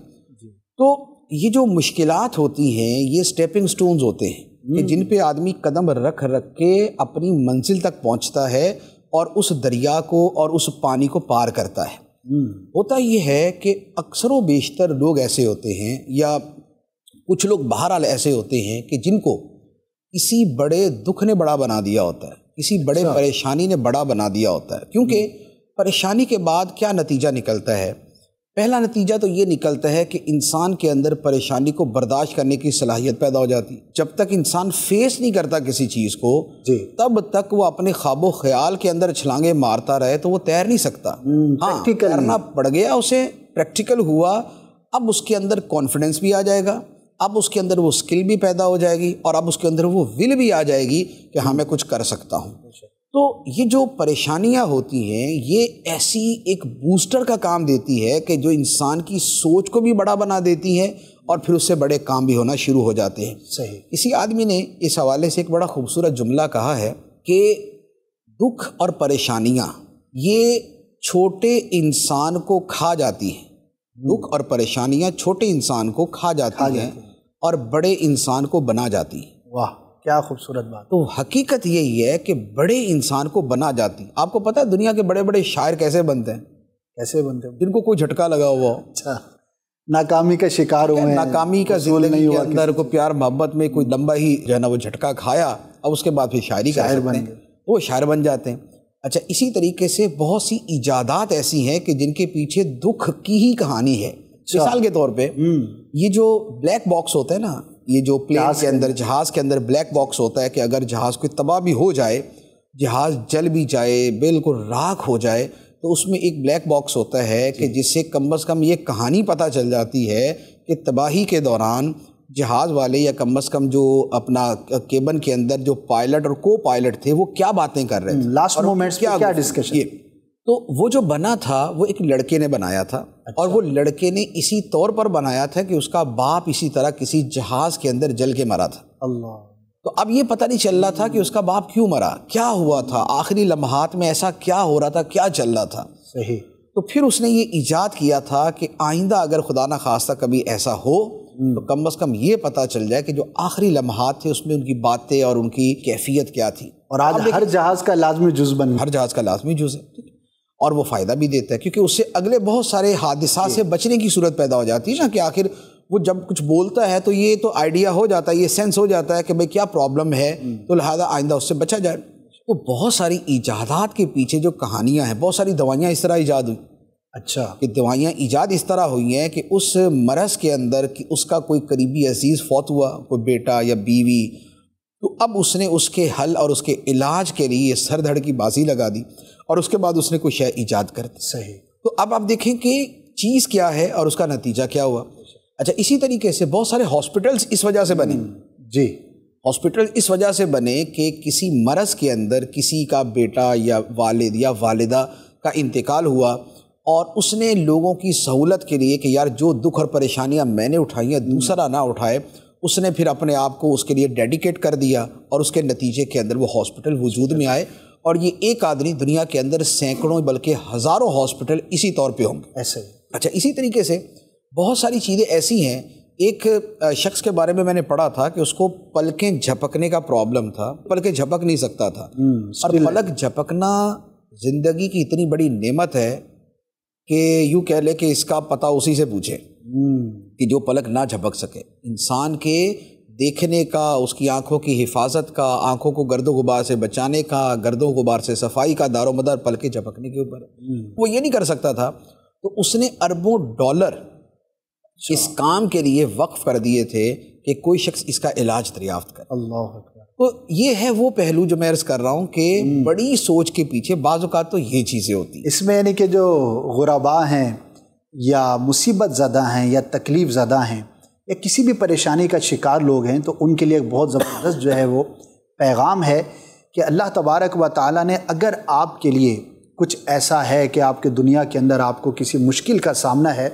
तो ये जो मुश्किलात होती हैं ये स्टेपिंग स्टोन्स होते हैं कि हम्म। जिन पे आदमी कदम रख रख के अपनी मंजिल तक पहुंचता है और उस दरिया को और उस पानी को पार करता है हम्म। होता यह है कि अक्सरों बेशतर लोग ऐसे होते हैं या कुछ लोग बहरहाल ऐसे होते हैं कि जिनको किसी बड़े दुख ने बड़ा बना दिया होता है किसी बड़े अच्छा। परेशानी ने बड़ा बना दिया होता है क्योंकि हम्म। परेशानी के बाद क्या नतीजा निकलता है पहला नतीजा तो ये निकलता है कि इंसान के अंदर परेशानी को बर्दाश्त करने की सलाहियत पैदा हो जाती जब तक इंसान फेस नहीं करता किसी चीज़ को तब तक वो अपने ख्वाबो ख्याल के अंदर छलांगे मारता रहे तो वो तैर नहीं सकता हम्म, हाँ तैरना पड़ गया उसे प्रैक्टिकल हुआ अब उसके अंदर कॉन्फिडेंस भी आ जाएगा अब उसके अंदर वो स्किल भी पैदा हो जाएगी और अब उसके अंदर वो विल भी आ जाएगी कि हाँ मैं कुछ कर सकता हूँ अच्छा। तो ये जो परेशानियां होती हैं ये ऐसी एक बूस्टर का काम देती है कि जो इंसान की सोच को भी बड़ा बना देती है और फिर उससे बड़े काम भी होना शुरू हो जाते हैं सही इसी आदमी ने इस हवाले से एक बड़ा खूबसूरत जुमला कहा है कि दुख और परेशानियां ये छोटे इंसान को खा जाती हैं हम्म। दुख और परेशानियां छोटे इंसान को खा जाती, खा जाती हैं और बड़े इंसान को बना जाती हैं वाह क्या खूबसूरत बात तो हकीकत यही है कि बड़े इंसान को बना जाती आपको पता है दुनिया के बड़े बड़े शायर कैसे बनते हैं कैसे बनते हैं जिनको कोई झटका लगा हुआ हो अच्छा नाकामी का शिकार हुए नाकामी का जिंदगी हुआ अंदर को प्यार मोहब्बत में कोई लंबा ही जो है ना वो झटका खाया अब उसके बाद फिर शायरी शायर बन तो वो शायर बन जाते हैं अच्छा इसी तरीके से बहुत सी ईजादात ऐसी हैं कि जिनके पीछे दुख की ही कहानी है अच्छा। मिसाल के तौर पे हम्म। ये जो ब्लैक बॉक्स होते हैं ना ये जो प्लेन के अंदर जहाज के अंदर ब्लैक बॉक्स होता है कि अगर जहाज कोई तबाह भी हो जाए जहाज जल भी जाए बिल्कुल राख हो जाए तो उसमें एक ब्लैक बॉक्स होता है कि जिससे कम अज़ कम ये कहानी पता चल जाती है कि तबाही के दौरान जहाज़ वाले या कम अज़ कम जो अपना केबन के अंदर जो पायलट और को पायलट थे वो क्या बातें कर रहे थे लास्ट मोमेंट्स क्या, क्या डिस्कशन तो वो जो बना था वो एक लड़के ने बनाया था अच्छा। और वो लड़के ने इसी तौर पर बनाया था कि उसका बाप इसी तरह किसी जहाज के अंदर जल के मरा था अल्लाह तो अब ये पता नहीं चल रहा था कि उसका बाप क्यों मरा क्या हुआ था आखिरी लम्हात में ऐसा क्या हो रहा था क्या चल रहा था सही तो फिर उसने ये ईजाद किया था कि आइंदा अगर खुदा ना खास्ता कभी ऐसा हो हम्म। तो कम अज़ कम ये पता चल जाए कि जो आखिरी लम्हात थे उसमें उनकी बातें और उनकी कैफियत क्या थी और आज हर जहाज़ का लाजमी जुज़ बन हर जहाज़ का लाजमी जुज़ है और वो फ़ायदा भी देता है क्योंकि उससे अगले बहुत सारे हादसा से बचने की सूरत पैदा हो जाती है ना कि आखिर वो जब कुछ बोलता है तो ये तो आइडिया हो जाता है ये सेंस हो जाता है कि भाई क्या प्रॉब्लम है हम्म। तो लिहाजा आइंदा उससे बचा जाए तो बहुत सारी ईजादात के पीछे जो कहानियाँ हैं बहुत सारी दवाइयाँ इस तरह ईजाद हुई अच्छा कि दवाइयाँ ईजाद इस तरह हुई हैं कि उस मरस के अंदर कि उसका कोई करीबी अजीज़ फौत हुआ कोई बेटा या बीवी तो अब उसने उसके हल और उसके इलाज के लिए सर धड़ की बाजी लगा दी और उसके बाद उसने कोई शय ईजाद कर दी सही तो अब आप देखें कि चीज़ क्या है और उसका नतीजा क्या हुआ अच्छा इसी तरीके से बहुत सारे हॉस्पिटल्स इस वजह से बने हम्म, जी हॉस्पिटल इस वजह से बने कि किसी मरज़ के अंदर किसी का बेटा या वालिद या वालदा का इंतकाल हुआ और उसने लोगों की सहूलत के लिए कि यार जो दुख और परेशानियां मैंने उठाई हैं हम्म। दूसरा ना उठाए उसने फिर अपने आप को उसके लिए डेडिकेट कर दिया और उसके नतीजे के अंदर वो हॉस्पिटल वजूद में आए और ये एक आदमी दुनिया के अंदर सैकड़ों बल्कि हज़ारों हॉस्पिटल इसी तौर पे होंगे ऐसे अच्छा इसी तरीके से बहुत सारी चीज़ें ऐसी हैं एक शख्स के बारे में मैंने पढ़ा था कि उसको पलकें झपकने का प्रॉब्लम था पलकें झपक नहीं सकता था हम्म, और पलक झपकना ज़िंदगी की इतनी बड़ी नेमत है कि यूँ कह ले कि इसका पता उसी से पूछे हम्म। कि जो पलक ना झपक सके इंसान के देखने का उसकी आंखों की हिफाजत का आंखों को गर्द गुबार से बचाने का गर्द गुबार से सफाई का दारोमदार पल के झपकने के ऊपर हम्म। वो ये नहीं कर सकता था तो उसने अरबों डॉलर अच्छा। इस काम के लिए वक्फ कर दिए थे कि कोई शख्स इसका इलाज दरियाफ्त करे अल्लाह तो ये है वो पहलू जो मैं अर्ज़ कर रहा हूँ कि हम्म। बड़ी सोच के पीछे बाज़ात तो ये चीज़ें होती इसमें यानी कि जो गुरबा हैं या मुसीबत ज़्यादा हैं या तकलीफ़ ज़्यादा हैं या किसी भी परेशानी का शिकार लोग हैं तो उनके लिए एक बहुत ज़बरदस्त जो है वो पैगाम है कि अल्लाह तबारक व ताली ने अगर आपके लिए कुछ ऐसा है कि आपके दुनिया के अंदर आपको किसी मुश्किल का सामना है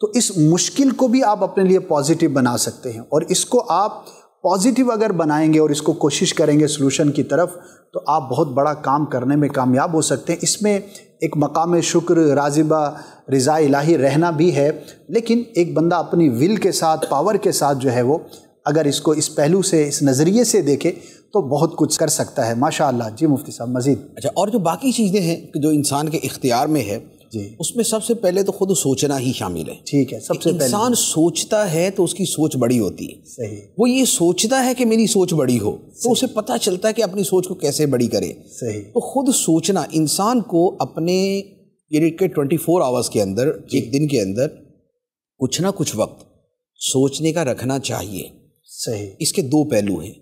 तो इस मुश्किल को भी आप अपने लिए पॉजिटिव बना सकते हैं और इसको आप पॉजिटिव अगर बनाएंगे और इसको कोशिश करेंगे सोलूशन की तरफ तो आप बहुत बड़ा काम करने में कामयाब हो सकते हैं इसमें एक मकाम शुक्र राजिबा रज़ा इलाही रहना भी है लेकिन एक बंदा अपनी विल के साथ पावर के साथ जो है वो अगर इसको इस पहलू से इस नज़रिए से देखे तो बहुत कुछ कर सकता है माशा जी मुफ्ती साहब मज़ीद अच्छा और जो बाकी चीज़ें हैं जो इंसान के इख्तियार में है उसमें सबसे पहले तो खुद सोचना ही शामिल है ठीक है सबसे पहले इंसान सोचता है तो उसकी सोच बड़ी होती है सही वो ये सोचता है कि मेरी सोच बड़ी हो तो उसे पता चलता है कि अपनी सोच को कैसे बड़ी करे सही तो खुद सोचना इंसान को अपने के ट्वेंटी फोर आवर्स के अंदर एक दिन के अंदर कुछ ना कुछ वक्त सोचने का रखना चाहिए सही इसके दो पहलू हैं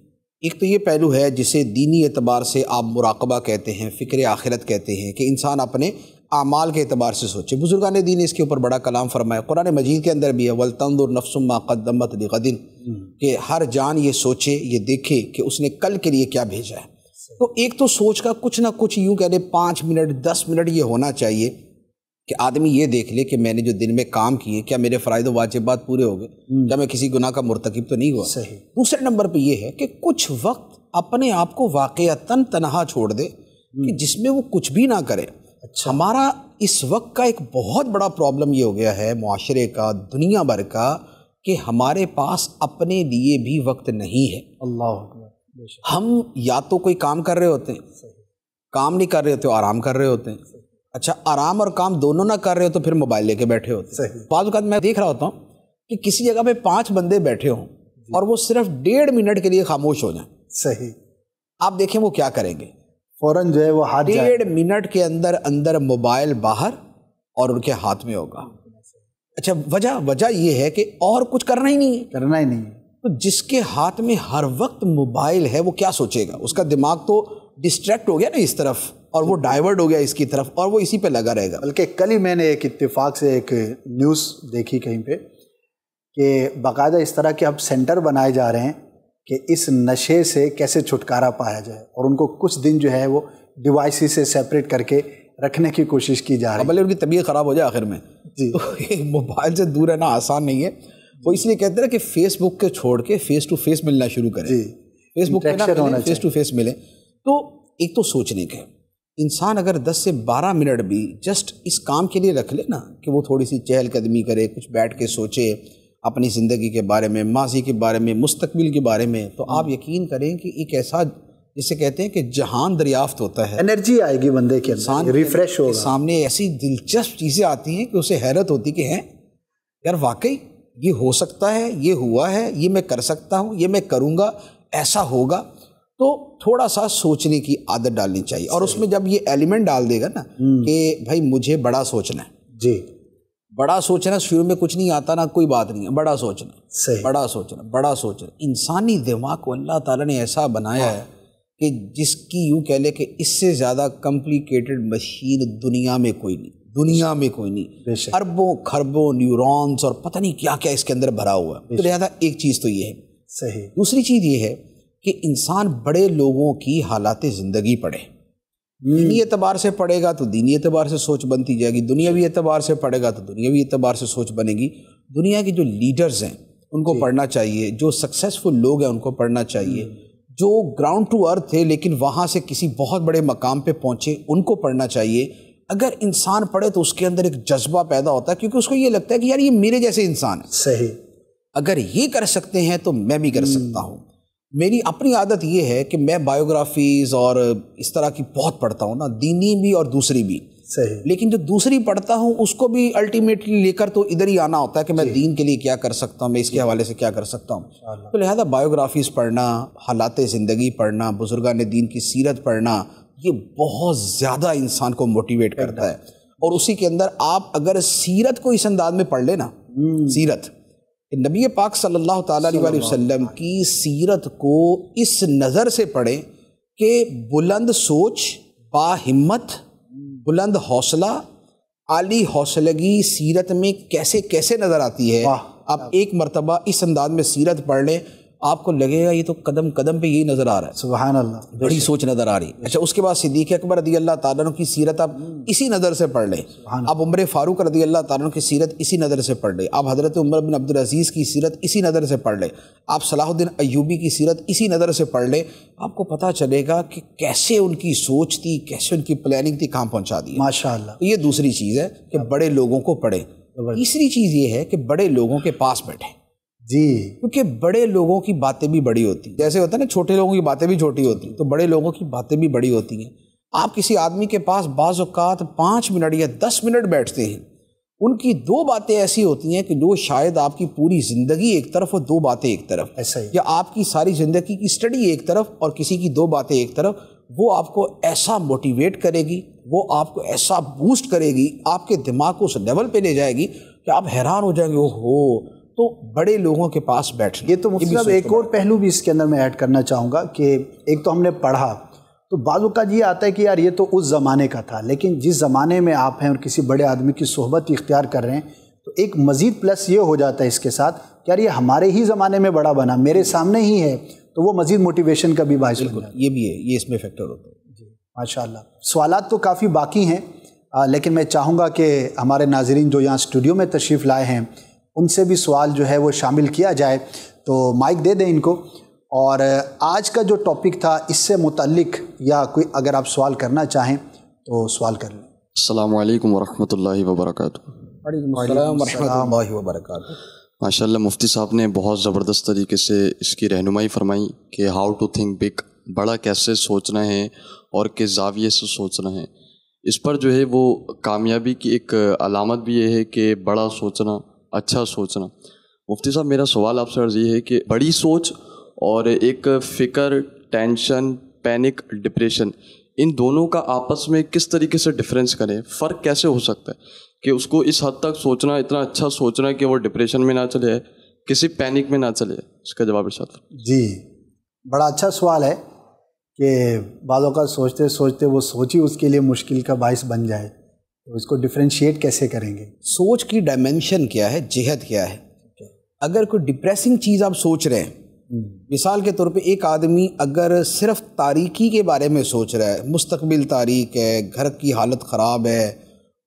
एक तो ये पहलू है जिसे दीनी एतबार से आप मुराकबा कहते हैं फ़िक्र आखिरत कहते हैं कि इंसान अपने अमाल के अतबार से सोचे बुजुर्गान दीन ने इसके ऊपर बड़ा कलाम फरमाया कुरान मजीद के अंदर भी है वलतंद नफसुमा कदमत गदिन हम्म। कि हर जान ये सोचे ये देखे कि उसने कल के लिए क्या भेजा है तो एक तो सोच का कुछ ना कुछ यूँ कह लें पाँच मिनट दस मिनट ये होना चाहिए कि आदमी ये देख ले कि मैंने जो दिन में काम किए क्या मेरे फ़राइद वाजिबात पूरे हो गए हम्म। क्या मैं किसी गुना का मरतकब तो नहीं हुआ दूसरे नंबर पर यह है कि कुछ वक्त अपने आप को वाक़ता तनहा छोड़ दे कि हम्म। जिसमें वो कुछ भी ना करे अच्छा हमारा इस वक्त का एक बहुत बड़ा प्रॉब्लम ये हो गया है माशरे का दुनिया भर का कि हमारे पास अपने लिए भी वक्त नहीं है अल्लाह हम या तो कोई काम कर रहे होते हैं काम नहीं कर रहे होते आराम कर रहे होते हैं अच्छा आराम और काम दोनों ना कर रहे हो तो फिर मोबाइल लेके बैठे होते हैं बाद मैं देख रहा होता हूँ कि किसी जगह पे पांच बंदे बैठे हों और वो सिर्फ डेढ़ मिनट के लिए खामोश हो जाए सही आप देखें वो क्या करेंगे फौरन जो है वो हाथ डेढ़ मिनट के अंदर अंदर मोबाइल बाहर और उनके हाथ में होगा अच्छा वजह वजह यह है कि और कुछ करना ही नहीं है करना ही नहीं है तो जिसके हाथ में हर वक्त मोबाइल है वो क्या सोचेगा उसका दिमाग तो डिस्ट्रैक्ट हो गया ना इस तरफ और वो डाइवर्ट हो गया इसकी तरफ और वो इसी पे लगा रहेगा बल्कि कल ही मैंने एक इत्तेफाक से एक न्यूज़ देखी कहीं पे कि बाकायदा इस तरह के अब सेंटर बनाए जा रहे हैं कि इस नशे से कैसे छुटकारा पाया जाए और उनको कुछ दिन जो है वो डिवाइस से सेपरेट करके रखने की कोशिश की जा रही है भले उनकी तबीयत ख़राब हो जाए आखिर में जी तो मोबाइल से दूर रहना आसान नहीं है वो तो इसलिए कहते हैं कि फेसबुक के छोड़ के फेस टू फेस मिलना शुरू करें जी फेसबुक फेस टू फेस मिलें तो एक तो सोचने का इंसान अगर 10 से 12 मिनट भी जस्ट इस काम के लिए रख ले ना कि वो थोड़ी सी चहलकदमी करे कुछ बैठ के सोचे अपनी ज़िंदगी के बारे में माजी के बारे में मुस्तबिल के बारे में तो आप हम्म। यकीन करें कि एक ऐसा जिसे कहते हैं कि जहान दरियाफ्त होता है एनर्जी आएगी बंदे के इंसान रिफ्रेश हो सामने ऐसी दिलचस्प चीज़ें आती हैं कि उसे हैरत होती कि हैं यार वाकई ये हो सकता है ये हुआ है ये मैं कर सकता हूँ ये मैं करूँगा ऐसा होगा तो थोड़ा सा सोचने की आदत डालनी चाहिए और उसमें जब ये एलिमेंट डाल देगा ना हम्म। कि भाई मुझे बड़ा सोचना है जी बड़ा सोचना शुरू में कुछ नहीं आता ना कोई बात नहीं है बड़ा सोचना सही बड़ा सोचना बड़ा सोचना इंसानी दिमाग को अल्लाह ताला ने ऐसा बनाया है कि जिसकी यूँ कह ले कि इससे ज़्यादा कम्प्लिकेटेड मशीन दुनिया में कोई नहीं दुनिया में कोई नहीं अरबों खरबों न्यूरॉन्स और पता नहीं क्या क्या इसके अंदर भरा हुआ है तो लिहाजा एक चीज़ तो ये है सही दूसरी चीज़ ये है कि इंसान बड़े लोगों की हालात ज़िंदगी पढ़े दीनी एतबार से पढ़ेगा तो दीनी एतबार से सोच बनती जाएगी दुनियावी एतबार से पढ़ेगा तो दुनियावी एतबार से सोच बनेगी दुनिया के जो लीडर्स हैं उनको पढ़ना चाहिए जो सक्सेसफुल लोग हैं उनको पढ़ना चाहिए जो ग्राउंड टू अर्थ थे लेकिन वहाँ से किसी बहुत बड़े मकाम पे पहुँचे उनको पढ़ना चाहिए अगर इंसान पढ़े तो उसके अंदर एक जज्बा पैदा होता है क्योंकि उसको ये लगता है कि यार ये मेरे जैसे इंसान है सही अगर ये कर सकते हैं तो मैं भी कर सकता हूँ मेरी अपनी आदत ये है कि मैं बायोग्राफीज़ और इस तरह की बहुत पढ़ता हूँ ना दीनी भी और दूसरी भी सही लेकिन जो दूसरी पढ़ता हूँ उसको भी अल्टीमेटली लेकर तो इधर ही आना होता है कि मैं दीन के लिए क्या कर सकता हूँ मैं इसके हवाले से क्या कर सकता हूँ तो लिहाजा बायोग्राफीज़ पढ़ना हालात ज़िंदगी पढ़ना बुजुर्गान दीन की सीरत पढ़ना ये बहुत ज़्यादा इंसान को मोटिवेट करता है और उसी के अंदर आप अगर सीरत को इस अंदाज में पढ़ लेना हम्म। सीरत नबी पाक सल्लल्लाहु अलैहि वसल्लम की सीरत को इस नज़र से पढ़ें कि बुलंद सोच बाहिम्मत बुलंद हौसला आली हौसलगी सीरत में कैसे कैसे नज़र आती है आप एक मरतबा इस अंदाज में सीरत पढ़ लें आपको लगेगा ये तो कदम कदम पे यही नज़र आ रहा है सुबह बड़ी सोच नज़र आ रही है अच्छा उसके बाद सिद्दीक अकबर रदी अल्लाह तारन की सीरत आप हम्म। इसी नज़र से पढ़ लें आप उम्र फ़ारूक रदी अल्लाह तारन की सीरत इसी नज़र से पढ़ लें आप हज़रत उमर बिन अब्दुल अजीज की सीरत इसी नज़र से पढ़ लें आप सलाहुद्दीन अयूबी की सीरत इसी नज़र से पढ़ लें आपको पता चलेगा कि कैसे उनकी सोच थी कैसे उनकी प्लानिंग थी कहाँ पहुँचा दी माशा ये दूसरी चीज़ है कि बड़े लोगों को पढ़ें तीसरी चीज़ ये है कि बड़े लोगों के पास बैठें जी क्योंकि बड़े लोगों की बातें भी बड़ी होती हैं जैसे होता है ना छोटे लोगों की बातें भी छोटी होती हैं तो बड़े लोगों की बातें भी बड़ी होती हैं आप किसी आदमी के पास बाज़ात पाँच मिनट या दस मिनट बैठते हैं उनकी दो बातें ऐसी होती हैं कि जो शायद आपकी पूरी ज़िंदगी एक तरफ और दो बातें एक तरफ ऐसा ही या आपकी सारी ज़िंदगी की स्टडी एक तरफ और किसी की दो बातें एक तरफ वो आपको ऐसा मोटिवेट करेगी वो आपको ऐसा बूस्ट करेगी आपके दिमाग को उस लेवल पे ले जाएगी कि आप हैरान हो जाएंगे ओहो तो बड़े लोगों के पास बैठना ये तो मतलब एक और पहलू भी इसके अंदर मैं ऐड करना चाहूँगा कि एक तो हमने पढ़ा तो बाजू का ये आता है कि यार ये तो उस ज़माने का था लेकिन जिस ज़माने में आप हैं और किसी बड़े आदमी की सोहबत इख्तियार कर रहे हैं तो एक मज़ीद प्लस ये हो जाता है इसके साथ कि यार ये हमारे ही ज़माने में बड़ा बना मेरे सामने ही है तो वो मज़ीद मोटिवेशन का भी बायस ये भी है ये इसमें फैक्टर होता है जी माशा सवाल तो काफ़ी बाकी हैं लेकिन मैं चाहूँगा कि हमारे नाजरन जो यहाँ स्टूडियो में तशरीफ़ लाए हैं उनसे भी सवाल जो है वो शामिल किया जाए तो माइक दे दें इनको और आज का जो टॉपिक था इससे मुतलक या कोई अगर आप सवाल करना चाहें तो सवाल कर लें अल्लाम वरहमल वबरक माशा मुफ्ती साहब ने बहुत ज़बरदस्त तरीके से इसकी रहनुमाई फरमाई कि हाउ टू थिंक बिग बड़ा कैसे सोचना है और किस जाविये से सोचना है इस पर जो है वो कामयाबी की एक अलामत भी ये है कि बड़ा सोचना अच्छा सोचना मुफ्ती साहब मेरा सवाल आप सर ये है कि बड़ी सोच और एक फ़िक्र टेंशन पैनिक डिप्रेशन इन दोनों का आपस में किस तरीके से डिफरेंस करें फ़र्क कैसे हो सकता है कि उसको इस हद तक सोचना इतना अच्छा सोचना कि वो डिप्रेशन में ना चले किसी पैनिक में ना चले इसका जवाब इर्शाद जी बड़ा अच्छा सवाल है कि बालों का सोचते सोचते वो सोच ही उसके लिए मुश्किल का बायस बन जाए तो इसको डिफ्रेंशिएट कैसे करेंगे सोच की डायमेंशन क्या है जेहद क्या है अगर कोई डिप्रेसिंग चीज़ आप सोच रहे हैं हम्म। मिसाल के तौर पे एक आदमी अगर सिर्फ तारीकी के बारे में सोच रहा है मुस्तकबिल तारीख है घर की हालत ख़राब है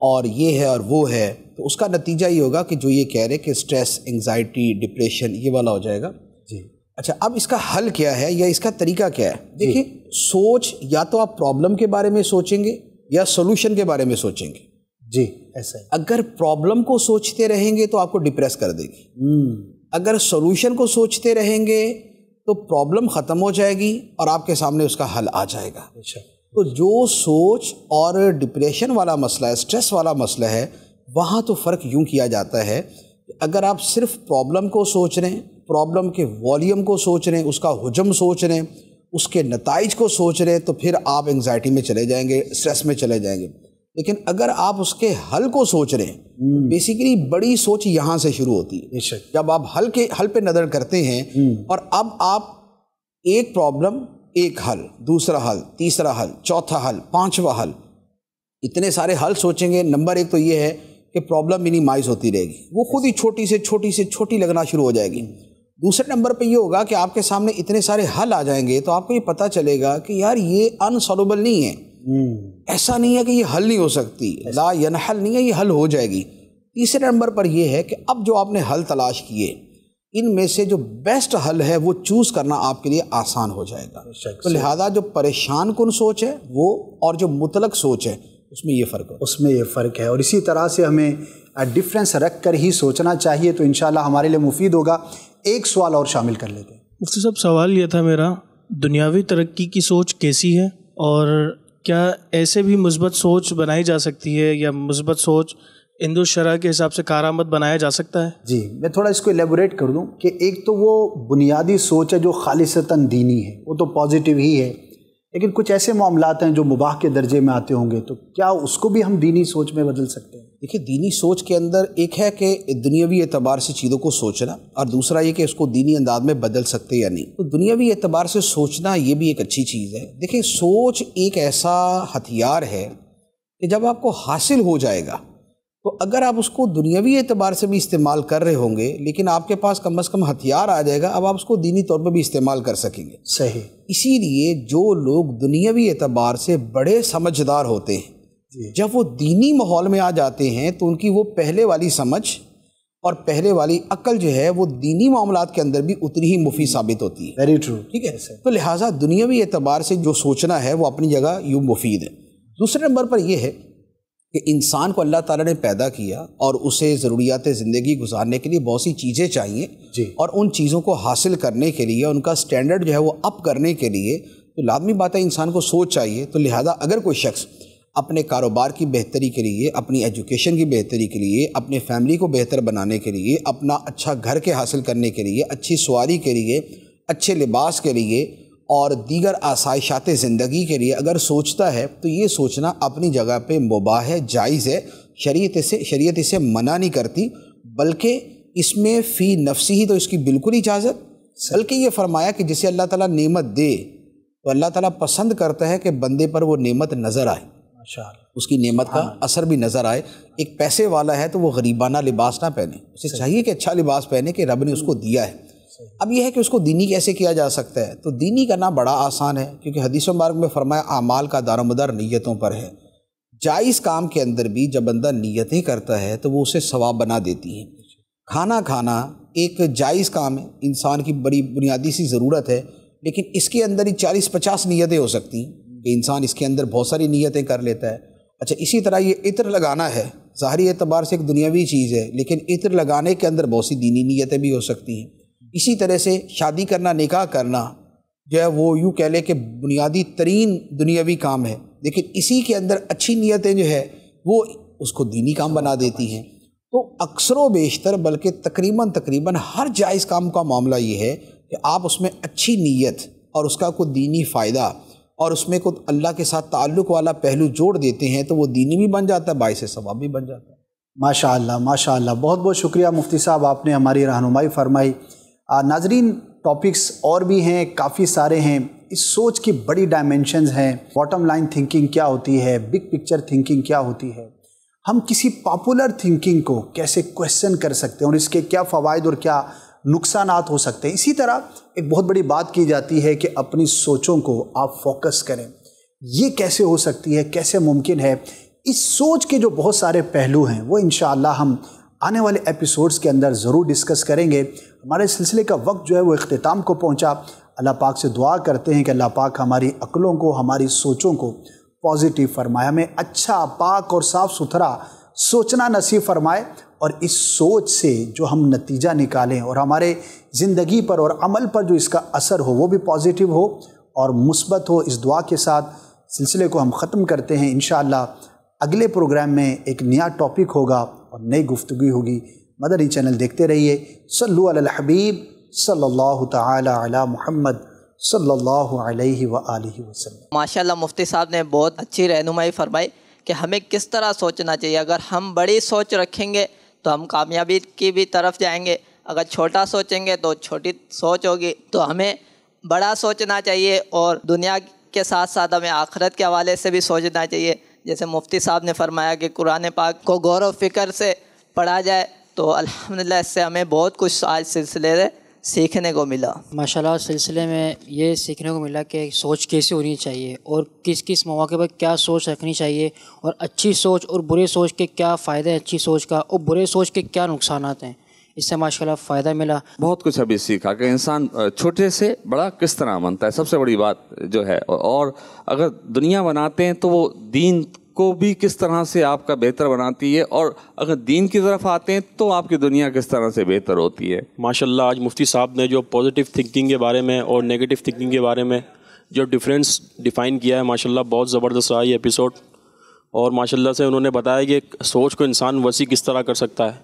और ये है और वो है तो उसका नतीजा ये होगा कि जो ये कह रहे हैं कि स्ट्रेस एंगजाइटी डिप्रेशन ये वाला हो जाएगा जी अच्छा अब इसका हल क्या है या इसका तरीका क्या है देखिए सोच या तो आप प्रॉब्लम के बारे में सोचेंगे या सोल्यूशन के बारे में सोचेंगे जी ऐसा है अगर प्रॉब्लम को सोचते रहेंगे तो आपको डिप्रेस कर देगी हम्म। अगर सोल्यूशन को सोचते रहेंगे तो प्रॉब्लम ख़त्म हो जाएगी और आपके सामने उसका हल आ जाएगा अच्छा। तो जो सोच और डिप्रेशन वाला मसला है स्ट्रेस वाला मसला है वहाँ तो फ़र्क यूँ किया जाता है कि अगर आप सिर्फ प्रॉब्लम को सोच रहे हैं प्रॉब्लम के वॉल्यूम को सोच रहे हैं उसका हजम सोच रहे हैं उसके नतज को सोच रहे हैं तो फिर आप एंगजाइटी में चले जाएंगे स्ट्रेस में चले जाएंगे लेकिन अगर आप उसके हल को सोच रहे हैं बेसिकली हम्म। बड़ी सोच यहाँ से शुरू होती है जब आप हल के हल पे नज़र करते हैं हम्म। और अब आप एक प्रॉब्लम एक हल दूसरा हल तीसरा हल चौथा हल पांचवा हल इतने सारे हल सोचेंगे नंबर एक तो ये है कि प्रॉब्लम मिनिमाइज होती रहेगी वो खुद ही छोटी से छोटी से छोटी लगना शुरू हो जाएगी हम्म। दूसरे नंबर पे ये होगा कि आपके सामने इतने सारे हल आ जाएंगे तो आपको ये पता चलेगा कि यार ये अनसॉल्वेबल नहीं है हम्म। ऐसा नहीं है कि ये हल नहीं हो सकती ला हल नहीं है ये हल हो जाएगी तीसरे नंबर पर यह है कि अब जो आपने हल तलाश किए इन में से जो बेस्ट हल है वो चूज़ करना आपके लिए आसान हो जाएगा तो लिहाजा जो परेशान कन सोच है वो और जो मुतलक सोच है उसमें ये फ़र्क है उसमें ये फ़र्क है और इसी तरह से हमें डिफरेंस रख कर ही सोचना चाहिए तो इन हमारे लिए मुफीद होगा एक सवाल और शामिल कर लेते हैं मुफ्ती साहब सवाल ये था मेरा दुनियावी तरक्की की सोच कैसी है और क्या ऐसे भी मुस्बत सोच बनाई जा सकती है या मुस्बत सोच इंदू शरा के हिसाब से कारामद बनाया जा सकता है जी मैं थोड़ा इसको एलेबोरेट कर दूं कि एक तो वो बुनियादी सोच है जो खालिसता दीनी है वो तो पॉजिटिव ही है लेकिन कुछ ऐसे मामलात हैं जो मुबाह के दर्जे में आते होंगे तो क्या उसको भी हम दीनी सोच में बदल सकते हैं देखिए दीनी सोच के अंदर एक है कि दुनियावी एतबार से चीज़ों को सोचना और दूसरा ये कि उसको दीनी अंदाज में बदल सकते या नहीं तो दुनियावी एतबार से सोचना ये भी एक अच्छी चीज़ है देखिए सोच एक ऐसा हथियार है कि जब आपको हासिल हो जाएगा तो अगर आप उसको दुनियावी एतबार से भी इस्तेमाल कर रहे होंगे लेकिन आपके पास कम अज़ कम हथियार आ जाएगा अब आप उसको दीनी तौर पर भी इस्तेमाल कर सकेंगे सही इसीलिए जो लोग दुनियावी एतबार से बड़े समझदार होते हैं जब वो दीनी माहौल में आ जाते हैं तो उनकी वो पहले वाली समझ और पहले वाली अकल जो है वो दीनी मामला के अंदर भी उतनी ही मुफी साबित होती है वेरी ट्रू ठीक है सर तो लिहाजा दुनियावी एतबार से जो सोचना है वो अपनी जगह यूँ मुफीद है दूसरे नंबर पर यह है कि इंसान को अल्लाह ताला ने पैदा किया और उसे ज़रूरियात ज़िंदगी गुजारने के लिए बहुत सी चीज़ें चाहिए जी और उन चीज़ों को हासिल करने के लिए उनका स्टैंडर्ड जो है वो अप करने के लिए तो लाजमी बात है इंसान को सोच चाहिए तो लिहाजा अगर कोई शख्स अपने कारोबार की बेहतरी के लिए अपनी एजुकेशन की बेहतरी के लिए अपने फैमिली को बेहतर बनाने के लिए अपना अच्छा घर के हासिल करने के लिए अच्छी सवारी के लिए अच्छे लिबास के लिए और दीगर आसाइशात ज़िंदगी के लिए अगर सोचता है तो ये सोचना अपनी जगह पर मुबा है जायज़ है शरीत से शरीत इसे मना नहीं करती बल्कि इसमें फ़ी नफसी ही तो इसकी बिल्कुल इजाज़त बल्कि ये फरमाया कि जिसे अल्लाह ताला नेमत दे तो अल्लाह ताला पसंद करता है कि बंदे पर वो नेमत नज़र आए उसकी नेमत का हाँ। असर भी नज़र आए एक पैसे वाला है तो वो गरीबाना लिबास ना पहने उसे चाहिए कि अच्छा लिबास पहने कि रब ने उसको दिया है अब यह है कि उसको दीनी कैसे किया जा सकता है तो दीनी करना बड़ा आसान है क्योंकि हदीस मार्ग में फरमाया आमाल का दारोमदार नीयतों पर है जायज़ काम के अंदर भी जब बंदा नीयतें करता है तो वो उसे सवाब बना देती हैं खाना खाना एक जायज़ काम है इंसान की बड़ी बुनियादी सी ज़रूरत है लेकिन इसके अंदर ही चालीस पचास नीयतें हो सकती हैं कि इंसान इसके अंदर बहुत सारी नीयतें कर लेता है अच्छा इसी तरह ये इत्र लगाना है ज़ाहरी एतबार से एक दुनियावी चीज़ है लेकिन इत्र लगाने के अंदर बहुत सी दीनी नीयतें भी हो सकती हैं इसी तरह से शादी करना निकाह करना जो है वो यूँ कह लें कि बुनियादी तरीन दुनियावी काम है लेकिन इसी के अंदर अच्छी नीयतें जो है वो उसको दीनी काम बना देती हैं तो अक्सर बेशतर बल्कि तकरीबन तकरीबन हर जायज़ काम का मामला ये है कि आप उसमें अच्छी नीयत और उसका कोई दीनी फ़ायदा और उसमें को अल्लाह के साथ ताल्लुक़ वाला पहलू जोड़ देते हैं तो वो दीनी भी बन जाता है बायस सवाब भी बन जाता है माशा माशा बहुत बहुत शुक्रिया मुफ्ती साहब आपने हमारी रहनुमाई फरमाई नाजरीन टॉपिक्स और भी हैं काफ़ी सारे हैं इस सोच की बड़ी डायमेंशन हैं बॉटम लाइन थिंकिंग क्या होती है बिग पिक्चर थिंकिंग क्या होती है हम किसी पॉपुलर थिंकिंग को कैसे क्वेश्चन कर सकते हैं और इसके क्या फ़वाद और क्या नुकसान हो सकते हैं इसी तरह एक बहुत बड़ी बात की जाती है कि अपनी सोचों को आप फोकस करें ये कैसे हो सकती है कैसे मुमकिन है इस सोच के जो बहुत सारे पहलू हैं वो इन हम आने वाले एपिसोड्स के अंदर ज़रूर डिस्कस करेंगे हमारे सिलसिले का वक्त जो है वो अख्ताम को पहुँचा अल्लाह पाक से दुआ करते हैं कि अल्लाह पाक हमारी अकलों को हमारी सोचों को पॉजिटिव फरमाए हमें अच्छा पाक और साफ़ सुथरा सोचना नसीब फरमाए और इस सोच से जो हम नतीजा निकालें और हमारे ज़िंदगी पर और अमल पर जो इसका असर हो वो भी पॉजिटिव हो और मुस्बत हो इस दुआ के साथ सिलसिले को हम ख़त्म करते हैं इन अगले प्रोग्राम में एक नया टॉपिक होगा और नई गुफ्तु होगी मदरी चैनल देखते रहिए सल्लु अल हबीब सल्लल्लाहु ताला अला सल्लल्लाहु अलैहि वसल्लम माशाल्लाह मुफ्ती साहब ने बहुत अच्छी रहनुमाई फरमाई कि हमें किस तरह सोचना चाहिए अगर हम बड़ी सोच रखेंगे तो हम कामयाबी की भी तरफ जाएंगे अगर छोटा सोचेंगे तो छोटी सोच होगी तो हमें बड़ा सोचना चाहिए और दुनिया के साथ साथ हमें आखरत के हवाले से भी सोचना चाहिए जैसे मुफ्ती साहब ने फरमाया कि कुरान पाक को गौरव फिक्र से पढ़ा जाए तो अल्हम्दुलिल्लाह इससे हमें बहुत कुछ आज सिलसिले सीखने को मिला माशाल्लाह सिलसिले में ये सीखने को मिला कि सोच कैसे होनी चाहिए और किस किस मौके पर क्या सोच रखनी चाहिए और अच्छी सोच और बुरे सोच के क्या फ़ायदे हैं अच्छी सोच का और बुरे सोच के क्या नुकसान हैं इससे माशाल्लाह फ़ायदा मिला बहुत कुछ अभी सीखा कि इंसान छोटे से बड़ा किस तरह बनता है सबसे बड़ी बात जो है और अगर दुनिया बनाते हैं तो वो दीन को भी किस तरह से आपका बेहतर बनाती है और अगर दीन की तरफ आते हैं तो आपकी दुनिया किस तरह से बेहतर होती है माशाल्लाह आज मुफ्ती साहब ने जो पॉजिटिव थिंकिंग के बारे में और नेगेटिव थिंकिंग के बारे में जो डिफरेंस डिफ़ाइन किया है माशाल्लाह बहुत ज़बरदस्त रहा ये एपिसोड और माशाल्लाह से उन्होंने बताया कि सोच को इंसान वसी किस तरह कर सकता है